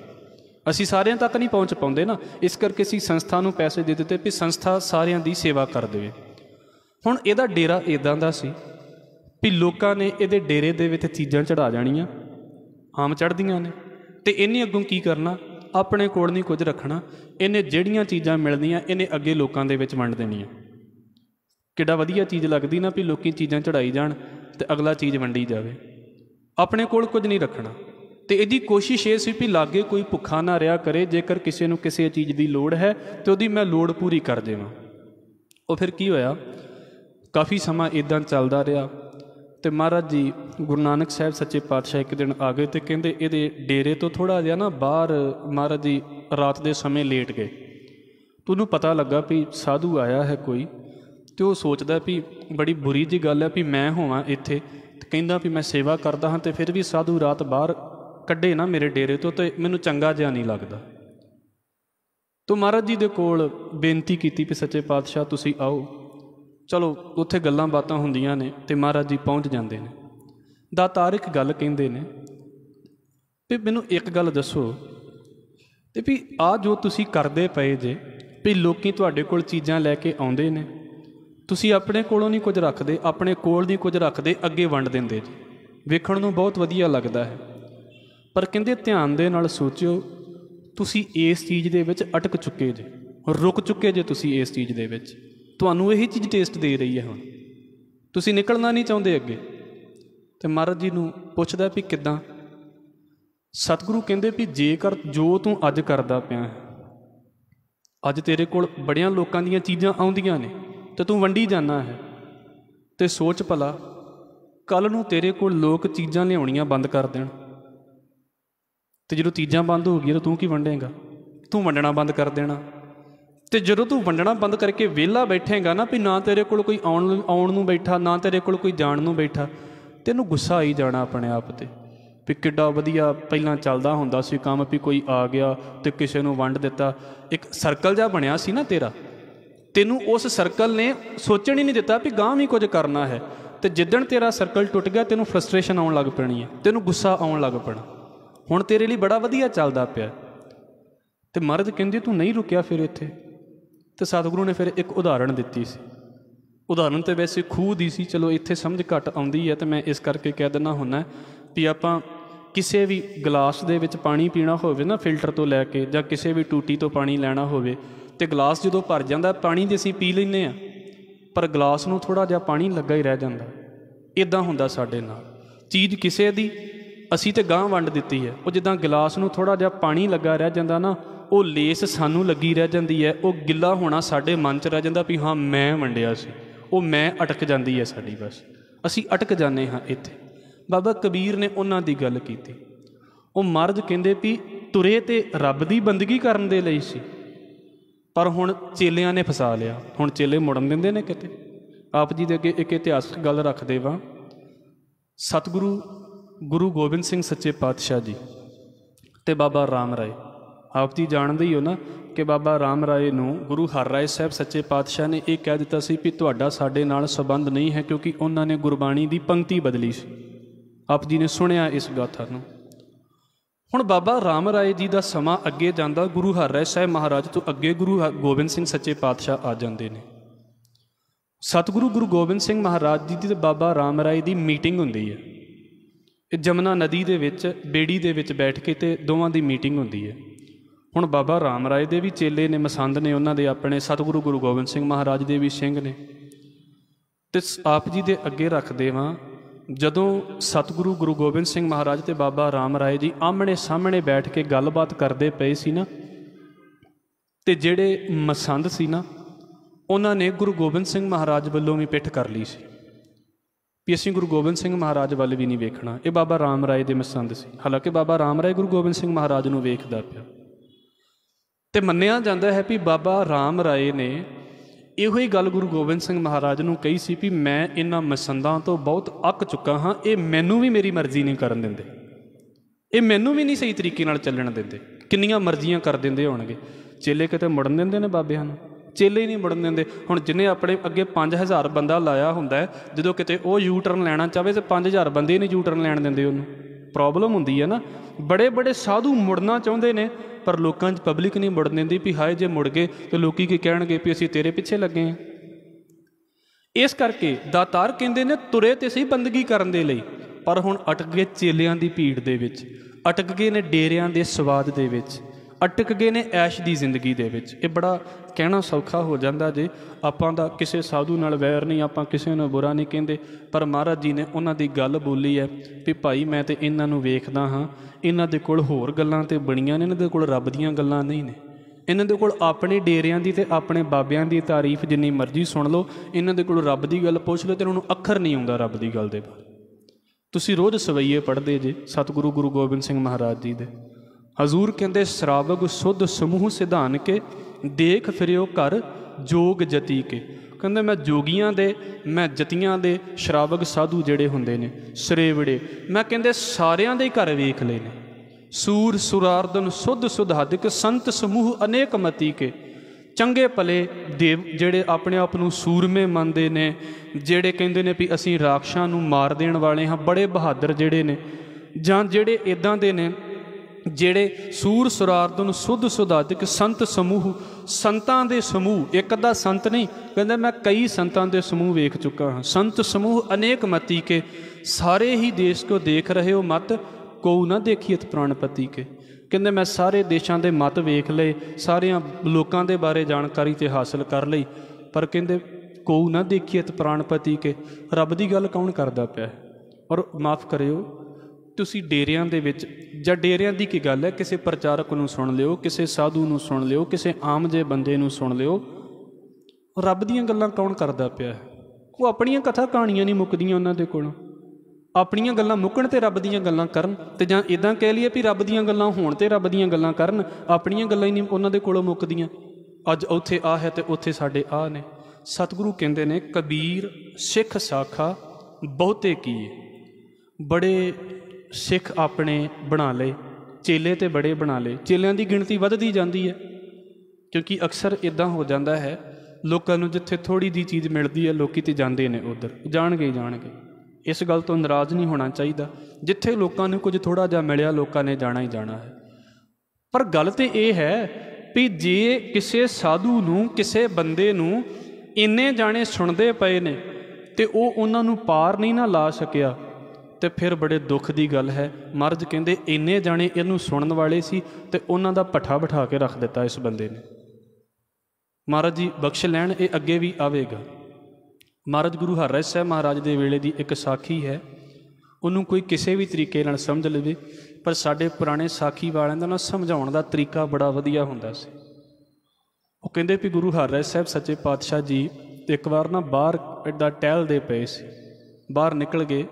ਅਸੀਂ ਸਾਰਿਆਂ ਤੱਕ ਨਹੀਂ ਪਹੁੰਚ ਪਾਉਂਦੇ ਨਾ ਇਸ ਕਰਕੇ ਅਸੀਂ ਸੰਸਥਾ ਨੂੰ ਪੈਸੇ ਦੇ ਦਿੱਤੇ ਵੀ ਸੰਸਥਾ ਸਾਰਿਆਂ ਦੀ ਸੇਵਾ ਕਰ ਦੇਵੇ ਹੁਣ ਇਹਦਾ ਡੇਰਾ ਇਦਾਂ ਦਾ ਸੀ ਵੀ ਲੋਕਾਂ ਨੇ ਇਹਦੇ ਡੇਰੇ ਦੇ ਵਿੱਚ ਚੀਜ਼ਾਂ ਚੜਾ ਜਾਣੀਆਂ ਆਮ ਚੜਦੀਆਂ ਨੇ ਤੇ ਇਹਨੇ ਅੱਗੋਂ ਕੀ ਕਰਨਾ ਆਪਣੇ ਕੋਲ ਨਹੀਂ ਕੁਝ ਰੱਖਣਾ ਇਹਨੇ ਜਿਹੜੀਆਂ ਚੀਜ਼ਾਂ ਮਿਲਦੀਆਂ ਇਹਨੇ ਅੱਗੇ ਲੋਕਾਂ ਦੇ ਵਿੱਚ ਵੰਡ ਦੇਣੀਆਂ ਕਿੱਡਾ ਵਧੀਆ ਚੀਜ਼ ਲੱਗਦੀ ਨਾ ਵੀ ਲੋਕੀ ਚੀਜ਼ਾਂ ਚੜਾਈ ਜਾਣ ਤੇ ਅਗਲਾ ਚੀਜ਼ ਵੰਡੀ ਜਾਵੇ ਆਪਣੇ ਕੋਲ ਕੁਝ ਨਹੀਂ ਰੱਖਣਾ ਤੇ ਇਹਦੀ ਕੋਸ਼ਿਸ਼ ਇਹ ਸੀ ਵੀ ਲਾਗੇ ਕੋਈ ਭੁੱਖਾ ਨਾ ਰਿਹਾ ਕਰੇ ਜੇਕਰ ਕਿਸੇ ਨੂੰ ਕਿਸੇ ਚੀਜ਼ ਦੀ ਲੋੜ ਹੈ ਤੇ ਉਹਦੀ ਮੈਂ ਲੋੜ ਪੂਰੀ ਕਰ ਦੇਵਾਂ ਉਹ ਫਿਰ ਕੀ ਹੋਇਆ ਕਾਫੀ ਸਮਾਂ ਇਦਾਂ ਚੱਲਦਾ ਰਿਹਾ ਤੇ ਮਹਾਰਾਜ ਜੀ ਗੁਰੂ ਨਾਨਕ ਸਾਹਿਬ ਸੱਚੇ ਪਾਤਸ਼ਾਹ ਇੱਕ ਦਿਨ ਆ ਗਏ ਤੇ ਕਹਿੰਦੇ ਇਹਦੇ ਡੇਰੇ ਤੋਂ ਥੋੜਾ ਜਿਹਾ ਨਾ ਬਾਹਰ ਮਹਾਰਾਜ ਜੀ ਰਾਤ ਦੇ ਸਮੇਂ ਲੇਟ ਗਏ ਤੁਹਾਨੂੰ ਪਤਾ ਲੱਗਾ ਵੀ ਸਾਧੂ ਆਇਆ ਹੈ ਕੋਈ ਤੇ ਉਹ ਸੋਚਦਾ ਵੀ ਬੜੀ ਬੁਰੀ ਜੀ ਗੱਲ ਹੈ ਵੀ ਮੈਂ ਹੋਵਾਂ ਇੱਥੇ ਤੇ ਕਹਿੰਦਾ ਵੀ ਮੈਂ ਸੇਵਾ ਕਰਦਾ ਹਾਂ ਤੇ ਫਿਰ ਵੀ ਸਾਧੂ ਰਾਤ ਬਾਹਰ ਕੱਢੇ ਨਾ ਮੇਰੇ ਡੇਰੇ ਤੋਂ ਤੇ ਮੈਨੂੰ ਚੰਗਾ ਜਿਹਾ ਨਹੀਂ ਲੱਗਦਾ ਤੋ ਮਹਾਰਾਜ ਜੀ ਦੇ ਕੋਲ ਬੇਨਤੀ ਕੀਤੀ ਵੀ ਸੱਚੇ ਪਾਤਸ਼ਾਹ ਤੁਸੀਂ ਆਓ ਚਲੋ ਉੱਥੇ ਗੱਲਾਂ ਬਾਤਾਂ ਹੁੰਦੀਆਂ ਨੇ ਤੇ ਮਹਾਰਾਜ ਜੀ ਪਹੁੰਚ ਜਾਂਦੇ ਨੇ ਦਾਤਾਰ ਇੱਕ ਗੱਲ ਕਹਿੰਦੇ ਨੇ ਤੇ ਮੈਨੂੰ ਇੱਕ ਗੱਲ ਦੱਸੋ ਤੇ ਵੀ ਆ ਜੋ ਤੁਸੀਂ ਕਰਦੇ ਪਏ ਜੇ ਵੀ ਲੋਕੀ ਤੁਹਾਡੇ ਕੋਲ ਚੀਜ਼ਾਂ ਲੈ ਕੇ ਆਉਂਦੇ ਨੇ ਤੁਸੀਂ ਆਪਣੇ ਕੋਲੋਂ ਨਹੀਂ ਕੁਝ ਰੱਖਦੇ ਆਪਣੇ ਕੋਲ ਦੀ ਕੁਝ ਰੱਖਦੇ ਅੱਗੇ ਵੰਡ ਦਿੰਦੇ ਜੀ ਵੇਖਣ ਨੂੰ ਬਹੁਤ ਵਧੀਆ ਲੱਗਦਾ ਹੈ ਪਰ ਕਹਿੰਦੇ ਧਿਆਨ ਦੇ ਨਾਲ ਸੋਚਿਓ ਤੁਸੀਂ ਇਸ ਚੀਜ਼ ਦੇ ਵਿੱਚ ਅਟਕ ਚੁੱਕੇ ਜੇ ਰੁਕ ਚੁੱਕੇ ਜੇ ਤੁਸੀਂ ਇਸ ਚੀਜ਼ ਦੇ ਵਿੱਚ ਤੁਹਾਨੂੰ ਇਹੀ ਚੀਜ਼ ਟੇਸਟ ਦੇ ਰਹੀ ਹੈ ਹੁਣ ਤੁਸੀਂ ਨਿਕਲਣਾ ਨਹੀਂ ਚਾਹੁੰਦੇ ਅੱਗੇ ਤੇ ਮਹਾਰਾਜ ਜੀ ਨੂੰ ਪੁੱਛਦਾ ਵੀ ਕਿੱਦਾਂ ਸਤਿਗੁਰੂ ਕਹਿੰਦੇ ਵੀ ਜੇਕਰ ਜੋ ਤੂੰ ਅੱਜ ਕਰਦਾ ਪਿਆ ਅੱਜ ਤੇਰੇ ਕੋਲ ਬੜਿਆਂ ਲੋਕਾਂ ਦੀਆਂ ਚੀਜ਼ਾਂ ਆਉਂਦੀਆਂ ਨੇ ਤੇ ਤੂੰ ਵੰਡੀ ਜਾਣਾ ਹੈ ਤੇ ਸੋਚ ਭਲਾ ਕੱਲ ਨੂੰ ਤੇਰੇ ਕੋਲ ਲੋਕ ਚੀਜ਼ਾਂ ਲਿਆਉਣੀਆਂ ਬੰਦ ਕਰ ਦੇਣ ਤੇ ਜਦੋਂ ਤੀਜਾਂ ਬੰਦ ਹੋ ਗਈਆਂ ਤਾਂ ਤੂੰ ਕੀ ਵੰਡੇਗਾ ਤੂੰ ਵੰਡਣਾ ਬੰਦ ਕਰ ਦੇਣਾ ਤੇ ਜਦੋਂ ਤੂੰ ਵੰਡਣਾ ਬੰਦ ਕਰਕੇ ਵਿਹਲਾ ਬੈਠੇਗਾ ਨਾ ਵੀ ਨਾ ਤੇਰੇ ਕੋਲ ਕੋਈ ਆਉਣ ਆਉਣ ਨੂੰ ਬੈਠਾ ਨਾ ਤੇਰੇ ਕੋਲ ਕੋਈ ਜਾਣ ਨੂੰ ਬੈਠਾ ਤੈਨੂੰ ਗੁੱਸਾ ਆਈ ਜਾਣਾ ਆਪਣੇ ਆਪ ਤੇ ਵੀ ਕਿੱਡਾ ਵਧੀਆ ਪਹਿਲਾਂ ਚੱਲਦਾ ਹੁੰਦਾ ਸੀ ਕੰਮ ਵੀ ਕੋਈ ਆ ਗਿਆ ਤੇ ਕਿਸੇ ਨੂੰ ਵੰਡ ਦਿੱਤਾ ਇੱਕ ਸਰਕਲ ਜਿਹਾ ਬਣਿਆ ਸੀ ਨਾ ਤੇਰਾ ਤੈਨੂੰ ਉਸ ਸਰਕਲ ਨੇ ਸੋਚਣ ਹੀ ਨਹੀਂ ਦਿੱਤਾ ਵੀ ਗਾਂ ਵੀ ਕੁਝ ਕਰਨਾ ਹੈ ਤੇ ਜਿੱਦਣ ਤੇਰਾ ਸਰਕਲ ਟੁੱਟ ਗਿਆ ਤੈਨੂੰ ਫਰਸਟ੍ਰੇਸ਼ਨ ਆਉਣ ਲੱਗ ਪੈਣੀ ਹੈ ਤੈਨੂੰ ਗੁੱਸਾ ਆਉਣ ਲੱਗ ਪੈਣਾ ਹੁਣ ਤੇਰੇ ਲਈ ਬੜਾ ਵਧੀਆ ਚੱਲਦਾ ਪਿਆ ਤੇ ਮਰਦ ਕਹਿੰਦੇ ਤੂੰ ਨਹੀਂ ਰੁਕਿਆ ਫਿਰ ਇੱਥੇ ਤੇ ਸਤਿਗੁਰੂ ਨੇ ਫਿਰ ਇੱਕ ਉਦਾਹਰਣ ਦਿੱਤੀ ਸੀ ਉਦਾਹਰਣ ਤੇ ਵੈਸੇ ਖੂਹ ਦੀ ਸੀ ਚਲੋ ਇੱਥੇ ਸਮਝ ਘਟ ਆਉਂਦੀ ਹੈ ਤੇ ਮੈਂ ਇਸ ਕਰਕੇ ਕਹਿ ਦਿੰਦਾ ਹੁੰਨਾ ਵੀ ਆਪਾਂ ਕਿਸੇ ਵੀ ਗਲਾਸ ਦੇ ਵਿੱਚ ਪਾਣੀ ਪੀਣਾ ਹੋਵੇ ਨਾ ਫਿਲਟਰ ਤੋਂ ਲੈ ਕੇ ਜਾਂ ਕਿਸੇ ਵੀ ਟੂਟੀ ਤੋਂ ਪਾਣੀ ਲੈਣਾ ਹੋਵੇ ਤੇ ਗਲਾਸ ਜਦੋਂ ਭਰ ਜਾਂਦਾ ਪਾਣੀ ਦੇ ਅਸੀਂ ਪੀ ਲੈਨੇ ਆ ਪਰ ਗਲਾਸ ਨੂੰ ਥੋੜਾ ਜਿਹਾ ਪਾਣੀ ਲੱਗਾ ਹੀ ਰਹਿ ਜਾਂਦਾ ਇਦਾਂ ਹੁੰਦਾ ਸਾਡੇ ਨਾਲ ਚੀਜ਼ ਕਿਸੇ ਦੀ ਅਸੀਂ ਤੇ ਗਾਂ ਵੰਡ ਦਿੱਤੀ ਹੈ ਉਹ ਜਿੱਦਾਂ ਗਲਾਸ ਨੂੰ ਥੋੜਾ ਜਿਹਾ ਪਾਣੀ ਲੱਗਾ ਰਹਿ ਜਾਂਦਾ ਨਾ ਉਹ ਲੇਸ ਸਾਨੂੰ ਲੱਗੀ ਰਹਿ ਜਾਂਦੀ ਹੈ ਉਹ ਗਿੱਲਾ ਹੋਣਾ ਸਾਡੇ ਮਨ 'ਚ ਰਹਿ ਜਾਂਦਾ ਵੀ ਹਾਂ ਮੈਂ ਵੰਡਿਆ ਸੀ ਉਹ ਮੈਂ ਅਟਕ ਜਾਂਦੀ ਹੈ ਸਾਡੀ ਬਸ ਅਸੀਂ ਅਟਕ ਜਾਂਦੇ ਹਾਂ ਇੱਥੇ ਬਾਬਾ ਕਬੀਰ ਨੇ ਉਹਨਾਂ ਦੀ ਗੱਲ ਕੀਤੀ ਉਹ ਮਰਦ ਕਹਿੰਦੇ ਵੀ ਤੁਰੇ ਤੇ ਰੱਬ ਦੀ ਬੰਦਗੀ ਕਰਨ ਦੇ ਲਈ ਸੀ ਪਰ ਹੁਣ ਚੇਲਿਆਂ ਨੇ ਫਸਾ ਲਿਆ ਹੁਣ ਚੇਲੇ ਮੁੜਨ ਦਿੰਦੇ ਨੇ ਕਿਤੇ ਆਪ ਜੀ ਦੇ ਅੱਗੇ ਇੱਕ ਇਤਿਹਾਸਕ ਗੱਲ ਰੱਖਦੇ ਵਾਂ ਸਤਿਗੁਰੂ ਗੁਰੂ ਗੋਬਿੰਦ ਸਿੰਘ ਸੱਚੇ ਪਾਤਸ਼ਾਹ ਜੀ ਤੇ ਬਾਬਾ ਰਾਮ ਰਾਏ ਆਪ ਜੀ ਜਾਣਦੇ ਹੀ ਹੋ ਨਾ ਕਿ ਬਾਬਾ ਰਾਮ ਰਾਏ ਨੂੰ ਗੁਰੂ ਹਰ ਰਾਏ ਸਾਹਿਬ ਸੱਚੇ ਪਾਤਸ਼ਾਹ ਨੇ ਇਹ ਕਹਿ ਦਿੱਤਾ ਸੀ ਕਿ ਤੁਹਾਡਾ ਸਾਡੇ ਨਾਲ ਸਬੰਧ ਨਹੀਂ ਹੈ ਕਿਉਂਕਿ ਉਹਨਾਂ ਨੇ ਗੁਰਬਾਣੀ ਦੀ ਪੰਕਤੀ ਬਦਲੀ ਸੀ ਆਪ ਜੀ ਨੇ ਸੁਣਿਆ ਇਸ ਗਾਥਾ ਨੂੰ ਹੁਣ ਬਾਬਾ ਰਾਮ ਰਾਏ ਜੀ ਦਾ ਸਮਾਂ ਅੱਗੇ ਜਾਂਦਾ ਗੁਰੂ ਹਰਰਾਏ ਸਾਹਿਬ ਮਹਾਰਾਜ ਤੋਂ ਅੱਗੇ ਗੁਰੂ ਗੋਬਿੰਦ ਸਿੰਘ ਸੱਚੇ ਪਾਤਸ਼ਾਹ ਆ ਜਾਂਦੇ ਨੇ ਸਤਿਗੁਰੂ ਗੁਰੂ ਗੋਬਿੰਦ ਸਿੰਘ ਮਹਾਰਾਜ ਜੀ ਦੀ ਤੇ ਬਾਬਾ ਰਾਮ ਰਾਏ ਦੀ ਮੀਟਿੰਗ ਹੁੰਦੀ ਹੈ ਇਹ ਜਮਨਾ ਨਦੀ ਦੇ ਵਿੱਚ ਬੇੜੀ ਦੇ ਵਿੱਚ ਬੈਠ ਕੇ ਤੇ ਦੋਵਾਂ ਦੀ ਮੀਟਿੰਗ ਹੁੰਦੀ ਹੈ ਹੁਣ ਬਾਬਾ ਰਾਮ ਰਾਏ ਦੇ ਵੀ ਚੇਲੇ ਨੇ ਮਸੰਦ ਨੇ ਉਹਨਾਂ ਦੇ ਆਪਣੇ ਸਤਿਗੁਰੂ ਗੁਰੂ ਗੋਬਿੰਦ ਸਿੰਘ ਮਹਾਰਾਜ ਦੇ ਵੀ ਸਿੰਘ ਨੇ ਤੇ ਆਪ ਜੀ ਦੇ ਅੱਗੇ ਰੱਖਦੇ ਵਾਂ ਜਦੋਂ ਸਤਿਗੁਰੂ ਗੁਰੂ ਗੋਬਿੰਦ ਸਿੰਘ ਮਹਾਰਾਜ ਤੇ ਬਾਬਾ ਰਾਮ ਰਾਏ ਜੀ ਆਮਣੇ ਸਾਹਮਣੇ ਬੈਠ ਕੇ ਗੱਲਬਾਤ ਕਰਦੇ ਪਏ ਸੀ ਨਾ ਤੇ ਜਿਹੜੇ ਮਸੰਦ ਸੀ ਨਾ ਉਹਨਾਂ ਨੇ ਗੁਰੂ ਗੋਬਿੰਦ ਸਿੰਘ ਮਹਾਰਾਜ ਵੱਲੋਂ ਵੀ ਪਿੱਠ ਕਰ ਲਈ ਸੀ ਵੀ ਅਸੀਂ ਗੁਰੂ ਗੋਬਿੰਦ ਸਿੰਘ ਮਹਾਰਾਜ ਵੱਲ ਵੀ ਨਹੀਂ ਵੇਖਣਾ ਇਹ ਬਾਬਾ ਰਾਮ ਰਾਏ ਦੇ ਮਸੰਦ ਸੀ ਹਾਲਾਂਕਿ ਬਾਬਾ ਰਾਮ ਰਾਏ ਗੁਰੂ ਗੋਬਿੰਦ ਸਿੰਘ ਮਹਾਰਾਜ ਨੂੰ ਵੇਖਦਾ ਪਿਆ ਤੇ ਮੰਨਿਆ ਜਾਂਦਾ ਹੈ ਵੀ ਬਾਬਾ ਰਾਮ ਰਾਏ ਨੇ ਇਹੋ ਹੀ ਗੱਲ ਗੁਰੂ ਗੋਬਿੰਦ ਸਿੰਘ ਮਹਾਰਾਜ ਨੂੰ ਕਹੀ ਸੀ ਵੀ ਮੈਂ ਇਹਨਾਂ ਮਸੰਦਾਂ ਤੋਂ ਬਹੁਤ ਅੱਕ ਚੁੱਕਾ ਹਾਂ ਇਹ ਮੈਨੂੰ ਵੀ ਮੇਰੀ ਮਰਜ਼ੀ ਨਹੀਂ ਕਰਨ ਦਿੰਦੇ ਇਹ ਮੈਨੂੰ ਵੀ ਨਹੀਂ ਸਹੀ ਤਰੀਕੇ ਨਾਲ ਚੱਲਣ ਦਿੰਦੇ ਕਿੰਨੀਆਂ ਮਰਜ਼ੀਆਂ ਕਰ ਦਿੰਦੇ ਹੋਣਗੇ ਚੇਲੇ ਕਿਤੇ ਮੁੜਨ ਦਿੰਦੇ ਨੇ ਬਾਬਿਆਂ ਨੂੰ ਚੇਲੇ ਹੀ ਨਹੀਂ ਮੁੜਨ ਦਿੰਦੇ ਹੁਣ ਜਿਨੇ ਆਪਣੇ ਅੱਗੇ 5000 ਬੰਦਾ ਲਾਇਆ ਹੁੰਦਾ ਜਦੋਂ ਕਿਤੇ ਉਹ ਯੂ ਟਰਨ ਲੈਣਾ ਚਾਵੇ ਤੇ 5000 ਬੰਦੇ ਨਹੀਂ ਯੂ ਟਰਨ ਲੈਣ ਦਿੰਦੇ ਉਹਨੂੰ ਪ੍ਰੋਬਲਮ ਹੁੰਦੀ ਹੈ ਨਾ ਬੜੇ ਬੜੇ ਸਾਧੂ ਮੁੜਨਾ ਚਾਹੁੰਦੇ ਨੇ ਪਰ ਲੋਕਾਂ 'ਚ ਪਬਲਿਕ ਨਹੀਂ ਮੁੜਨ ਦਿੰਦੀ ਵੀ ਹਾਏ ਜੇ ਮੁੜ ਗਏ ਤੇ ਲੋਕੀ ਕੀ ਕਹਿਣਗੇ ਵੀ ਅਸੀਂ ਤੇਰੇ ਪਿੱਛੇ ਲੱਗੇ ਆ ਇਸ ਕਰਕੇ ਦਾਤਾਰ ਕਹਿੰਦੇ ਨੇ ਤੁਰੇ ਤੇ ਸਹੀ ਬੰਦਗੀ ਕਰਨ ਦੇ ਲਈ ਪਰ ਹੁਣ ਅਟਕ ਗਏ ਚੇਲਿਆਂ ਦੀ ਭੀੜ ਦੇ ਵਿੱਚ ਅਟਕ ਗਏ ਨੇ ਡੇਰਿਆਂ ਦੇ ਸਵਾਦ ਦੇ ਵਿੱਚ ਅਟਕ ਗਏ ਨੇ ਐਸ਼ ਦੀ ਜ਼ਿੰਦਗੀ ਦੇ ਵਿੱਚ ਇਹ ਬੜਾ ਕਹਿਣਾ ਸੌਖਾ ਹੋ ਜਾਂਦਾ ਜੇ ਆਪਾਂ ਦਾ ਕਿਸੇ ਸਾਧੂ ਨਾਲ ਵੈਰ ਨਹੀਂ ਆਪਾਂ ਕਿਸੇ ਨੂੰ ਬੁਰਾ ਨਹੀਂ ਕਹਿੰਦੇ ਪਰ ਮਹਾਰਾਜ ਜੀ ਨੇ ਉਹਨਾਂ ਦੀ ਗੱਲ ਬੋਲੀ ਹੈ ਵੀ ਭਾਈ ਮੈਂ ਤੇ ਇਹਨਾਂ ਨੂੰ ਵੇਖਦਾ ਹਾਂ ਇਹਨਾਂ ਦੇ ਕੋਲ ਹੋਰ ਗੱਲਾਂ ਤੇ ਬਣੀਆਂ ਨੇ ਇਹਨਾਂ ਦੇ ਕੋਲ ਰੱਬ ਦੀਆਂ ਗੱਲਾਂ ਨਹੀਂ ਨੇ ਇਹਨਾਂ ਦੇ ਕੋਲ ਆਪਣੇ ਡੇਰਿਆਂ ਦੀ ਤੇ ਆਪਣੇ ਬਾਬਿਆਂ ਦੀ ਤਾਰੀਫ ਜਿੰਨੀ ਮਰਜ਼ੀ ਸੁਣ ਲਓ ਇਹਨਾਂ ਦੇ ਕੋਲ ਰੱਬ ਦੀ ਗੱਲ ਪੁੱਛ ਲਓ ਤੇ ਉਹਨਾਂ ਨੂੰ ਅੱਖਰ ਨਹੀਂ ਆਉਂਦਾ ਰੱਬ ਦੀ ਗੱਲ ਦੇ ਬਾਰੇ ਤੁਸੀਂ ਰੋਜ਼ ਸਵਈਏ ਪੜ੍ਹਦੇ ਜੇ ਸਤਿਗੁਰੂ ਗੁਰੂ ਗੋਬਿੰਦ ਸਿੰਘ ਮਹਾਰਾਜ ਜੀ ਦੇ ਹਜ਼ੂਰ ਕਹਿੰਦੇ ਸ਼ਰਾਵਕ ਸੁਧ ਸਮੂਹ ਸਿਧਾਨ ਕੇ ਦੇਖ ਫਿਰਿਓ ਕਰ ਜੋਗ ਜਤੀ ਕੇ ਕਹਿੰਦੇ ਮੈਂ ਜੋਗੀਆਂ ਦੇ ਮੈਂ ਜਤੀਆਂ ਦੇ ਸ਼ਰਾਵਕ ਸਾਧੂ ਜਿਹੜੇ ਹੁੰਦੇ ਨੇ ਸਰੇਵੜੇ ਮੈਂ ਕਹਿੰਦੇ ਸਾਰਿਆਂ ਦੇ ਘਰ ਵੇਖ ਲਏ ਨੇ ਸੂਰ ਸੁਰਾਰਦਨ ਸੁਧ ਸੁਧਾਦਿਕ ਸੰਤ ਸਮੂਹ ਅਨੇਕ ਮਤੀ ਕੇ ਚੰਗੇ ਭਲੇ ਦੇਵ ਜਿਹੜੇ ਆਪਣੇ ਆਪ ਨੂੰ ਸੂਰਮੇ ਮੰਨਦੇ ਨੇ ਜਿਹੜੇ ਕਹਿੰਦੇ ਨੇ ਵੀ ਅਸੀਂ ਰਾਖਸ਼ਾਂ ਨੂੰ ਮਾਰ ਦੇਣ ਵਾਲੇ ਹਾਂ ਬੜੇ ਬਹਾਦਰ ਜਿਹੜੇ ਨੇ ਜਾਂ ਜਿਹੜੇ ਇਦਾਂ ਦੇ ਨੇ ਜਿਹੜੇ ਸੂਰ ਸੁਰਾਰਤ ਨੂੰ ਸੁਧ ਸੁਧਾਦਿਕ ਸੰਤ ਸਮੂਹ ਸੰਤਾਂ ਦੇ ਸਮੂਹ ਇੱਕ ਦਾ ਸੰਤ ਨਹੀਂ ਕਹਿੰਦੇ ਮੈਂ ਕਈ ਸੰਤਾਂ ਦੇ ਸਮੂਹ ਵੇਖ ਚੁੱਕਾ ਹਾਂ ਸੰਤ ਸਮੂਹ ਅਨੇਕ ਮਤੀ ਕੇ ਸਾਰੇ ਹੀ ਦੇਸ਼ ਕੋ ਦੇਖ ਰਹੇ ਹੋ ਮਤ ਕੋਉ ਨਾ ਦੇਖੀਤ ਪ੍ਰਾਣਪਤੀ ਕੇ ਕਹਿੰਦੇ ਮੈਂ ਸਾਰੇ ਦੇਸ਼ਾਂ ਦੇ ਮਤ ਵੇਖ ਲਏ ਸਾਰਿਆਂ ਲੋਕਾਂ ਦੇ ਬਾਰੇ ਜਾਣਕਾਰੀ ਤੇ ਹਾਸਲ ਕਰ ਲਈ ਪਰ ਕਹਿੰਦੇ ਕੋਉ ਨਾ ਦੇਖੀਤ ਪ੍ਰਾਣਪਤੀ ਕੇ ਰੱਬ ਦੀ ਗੱਲ ਕੌਣ ਕਰਦਾ ਪਿਆ ਔਰ ਮਾਫ ਕਰਿਓ ਤੁਸੀਂ ਡੇਰਿਆਂ ਦੇ ਵਿੱਚ ਜਾਂ ਡੇਰਿਆਂ ਦੀ ਕੀ ਗੱਲ ਹੈ ਕਿਸੇ ਪ੍ਰਚਾਰਕ ਨੂੰ ਸੁਣ ਲਿਓ ਕਿਸੇ ਸਾਧੂ ਨੂੰ ਸੁਣ ਲਿਓ ਕਿਸੇ ਆਮ ਜੇ ਬੰਦੇ ਨੂੰ ਸੁਣ ਲਿਓ ਰੱਬ ਦੀਆਂ ਗੱਲਾਂ ਕੌਣ ਕਰਦਾ ਪਿਆ ਹੈ ਉਹ ਆਪਣੀਆਂ ਕਥਾ ਕਹਾਣੀਆਂ ਨਹੀਂ ਮੁੱਕਦੀਆਂ ਉਹਨਾਂ ਦੇ ਕੋਲ ਆਪਣੀਆਂ ਗੱਲਾਂ ਮੁੱਕਣ ਤੇ ਰੱਬ ਦੀਆਂ ਗੱਲਾਂ ਕਰਨ ਤੇ ਜਾਂ ਇਦਾਂ ਕਹਿ ਲਈਏ ਵੀ ਰੱਬ ਦੀਆਂ ਗੱਲਾਂ ਹੋਣ ਤੇ ਰੱਬ ਦੀਆਂ ਗੱਲਾਂ ਕਰਨ ਆਪਣੀਆਂ ਗੱਲਾਂ ਹੀ ਨਹੀਂ ਉਹਨਾਂ ਦੇ ਕੋਲੋਂ ਮੁੱਕਦੀਆਂ ਅੱਜ ਉੱਥੇ ਆ ਹੈ ਤੇ ਉੱਥੇ ਸਾਡੇ ਆ ਨੇ ਸਤਿਗੁਰੂ ਕਹਿੰਦੇ ਨੇ ਕਬੀਰ ਸਿੱਖ ਸਾਖਾ ਬਹੁਤੇ ਕੀਏ ਬੜੇ ਸਿੱਖ ਆਪਣੇ ਬਣਾ ਲਏ ਚੇਲੇ ਤੇ ਬੜੇ ਬਣਾ ਲਏ ਚੇਲਿਆਂ ਦੀ ਗਿਣਤੀ ਵੱਧਦੀ ਜਾਂਦੀ ਹੈ ਕਿਉਂਕਿ ਅਕਸਰ ਇਦਾਂ ਹੋ ਜਾਂਦਾ ਹੈ ਲੋਕਾਂ ਨੂੰ ਜਿੱਥੇ ਥੋੜੀ ਦੀ ਚੀਜ਼ ਮਿਲਦੀ ਹੈ ਲੋਕੀ ਤੇ ਜਾਂਦੇ ਨੇ ਉਧਰ ਜਾਣਗੇ ਜਾਣਗੇ ਇਸ ਗੱਲ ਤੋਂ ਨਾਰਾਜ਼ ਨਹੀਂ ਹੋਣਾ ਚਾਹੀਦਾ ਜਿੱਥੇ ਲੋਕਾਂ ਨੂੰ ਕੁਝ ਥੋੜਾ ਜਿਹਾ ਮਿਲਿਆ ਲੋਕਾਂ ਨੇ ਜਾਣਾ ਹੀ ਜਾਣਾ ਹੈ ਪਰ ਗੱਲ ਤੇ ਇਹ ਹੈ ਵੀ ਜੇ ਕਿਸੇ ਸਾਧੂ ਨੂੰ ਕਿਸੇ ਬੰਦੇ ਨੂੰ ਇੰਨੇ ਜਾਣੇ ਸੁਣਦੇ ਪਏ ਨੇ ਤੇ ਉਹ ਉਹਨਾਂ ਨੂੰ ਪਾਰ ਨਹੀਂ ਨਾ ਲਾ ਸਕਿਆ ਤੇ ਫਿਰ ਬੜੇ ਦੁੱਖ ਦੀ ਗੱਲ ਹੈ ਮਰਦ ਕਹਿੰਦੇ ਇੰਨੇ ਜਾਣੇ ਇਹਨੂੰ ਸੁਣਨ ਵਾਲੇ ਸੀ ਤੇ ਉਹਨਾਂ ਦਾ ਪੱਠਾ ਬਿਠਾ ਕੇ ਰੱਖ ਦਿੱਤਾ ਇਸ ਬੰਦੇ ਨੇ ਮਹਾਰਾਜ ਜੀ ਬਖਸ਼ ਲੈਣ ਇਹ ਅੱਗੇ ਵੀ ਆਵੇਗਾ ਮਹਾਰਾਜ ਗੁਰੂ ਹਰਿ ਸਾਹਿਬ ਮਹਾਰਾਜ ਦੇ ਵੇਲੇ ਦੀ ਇੱਕ ਸਾਖੀ ਹੈ ਉਹਨੂੰ ਕੋਈ ਕਿਸੇ ਵੀ ਤਰੀਕੇ ਨਾਲ ਸਮਝ ਲਵੇ ਪਰ ਸਾਡੇ ਪੁਰਾਣੇ ਸਾਖੀ ਵਾਲਿਆਂ ਦਾ ਨਾ ਸਮਝਾਉਣ ਦਾ ਤਰੀਕਾ ਬੜਾ ਵਧੀਆ ਹੁੰਦਾ ਸੀ ਉਹ ਕਹਿੰਦੇ ਵੀ ਗੁਰੂ ਹਰਿ ਸਾਹਿਬ ਸੱਚੇ ਪਾਤਸ਼ਾਹ ਜੀ ਇੱਕ ਵਾਰ ਨਾ ਬਾਹਰ ਐਡਾ ਟਹਿਲਦੇ ਪਏ ਸੀ ਬਾਹਰ ਨਿਕਲ ਗਏ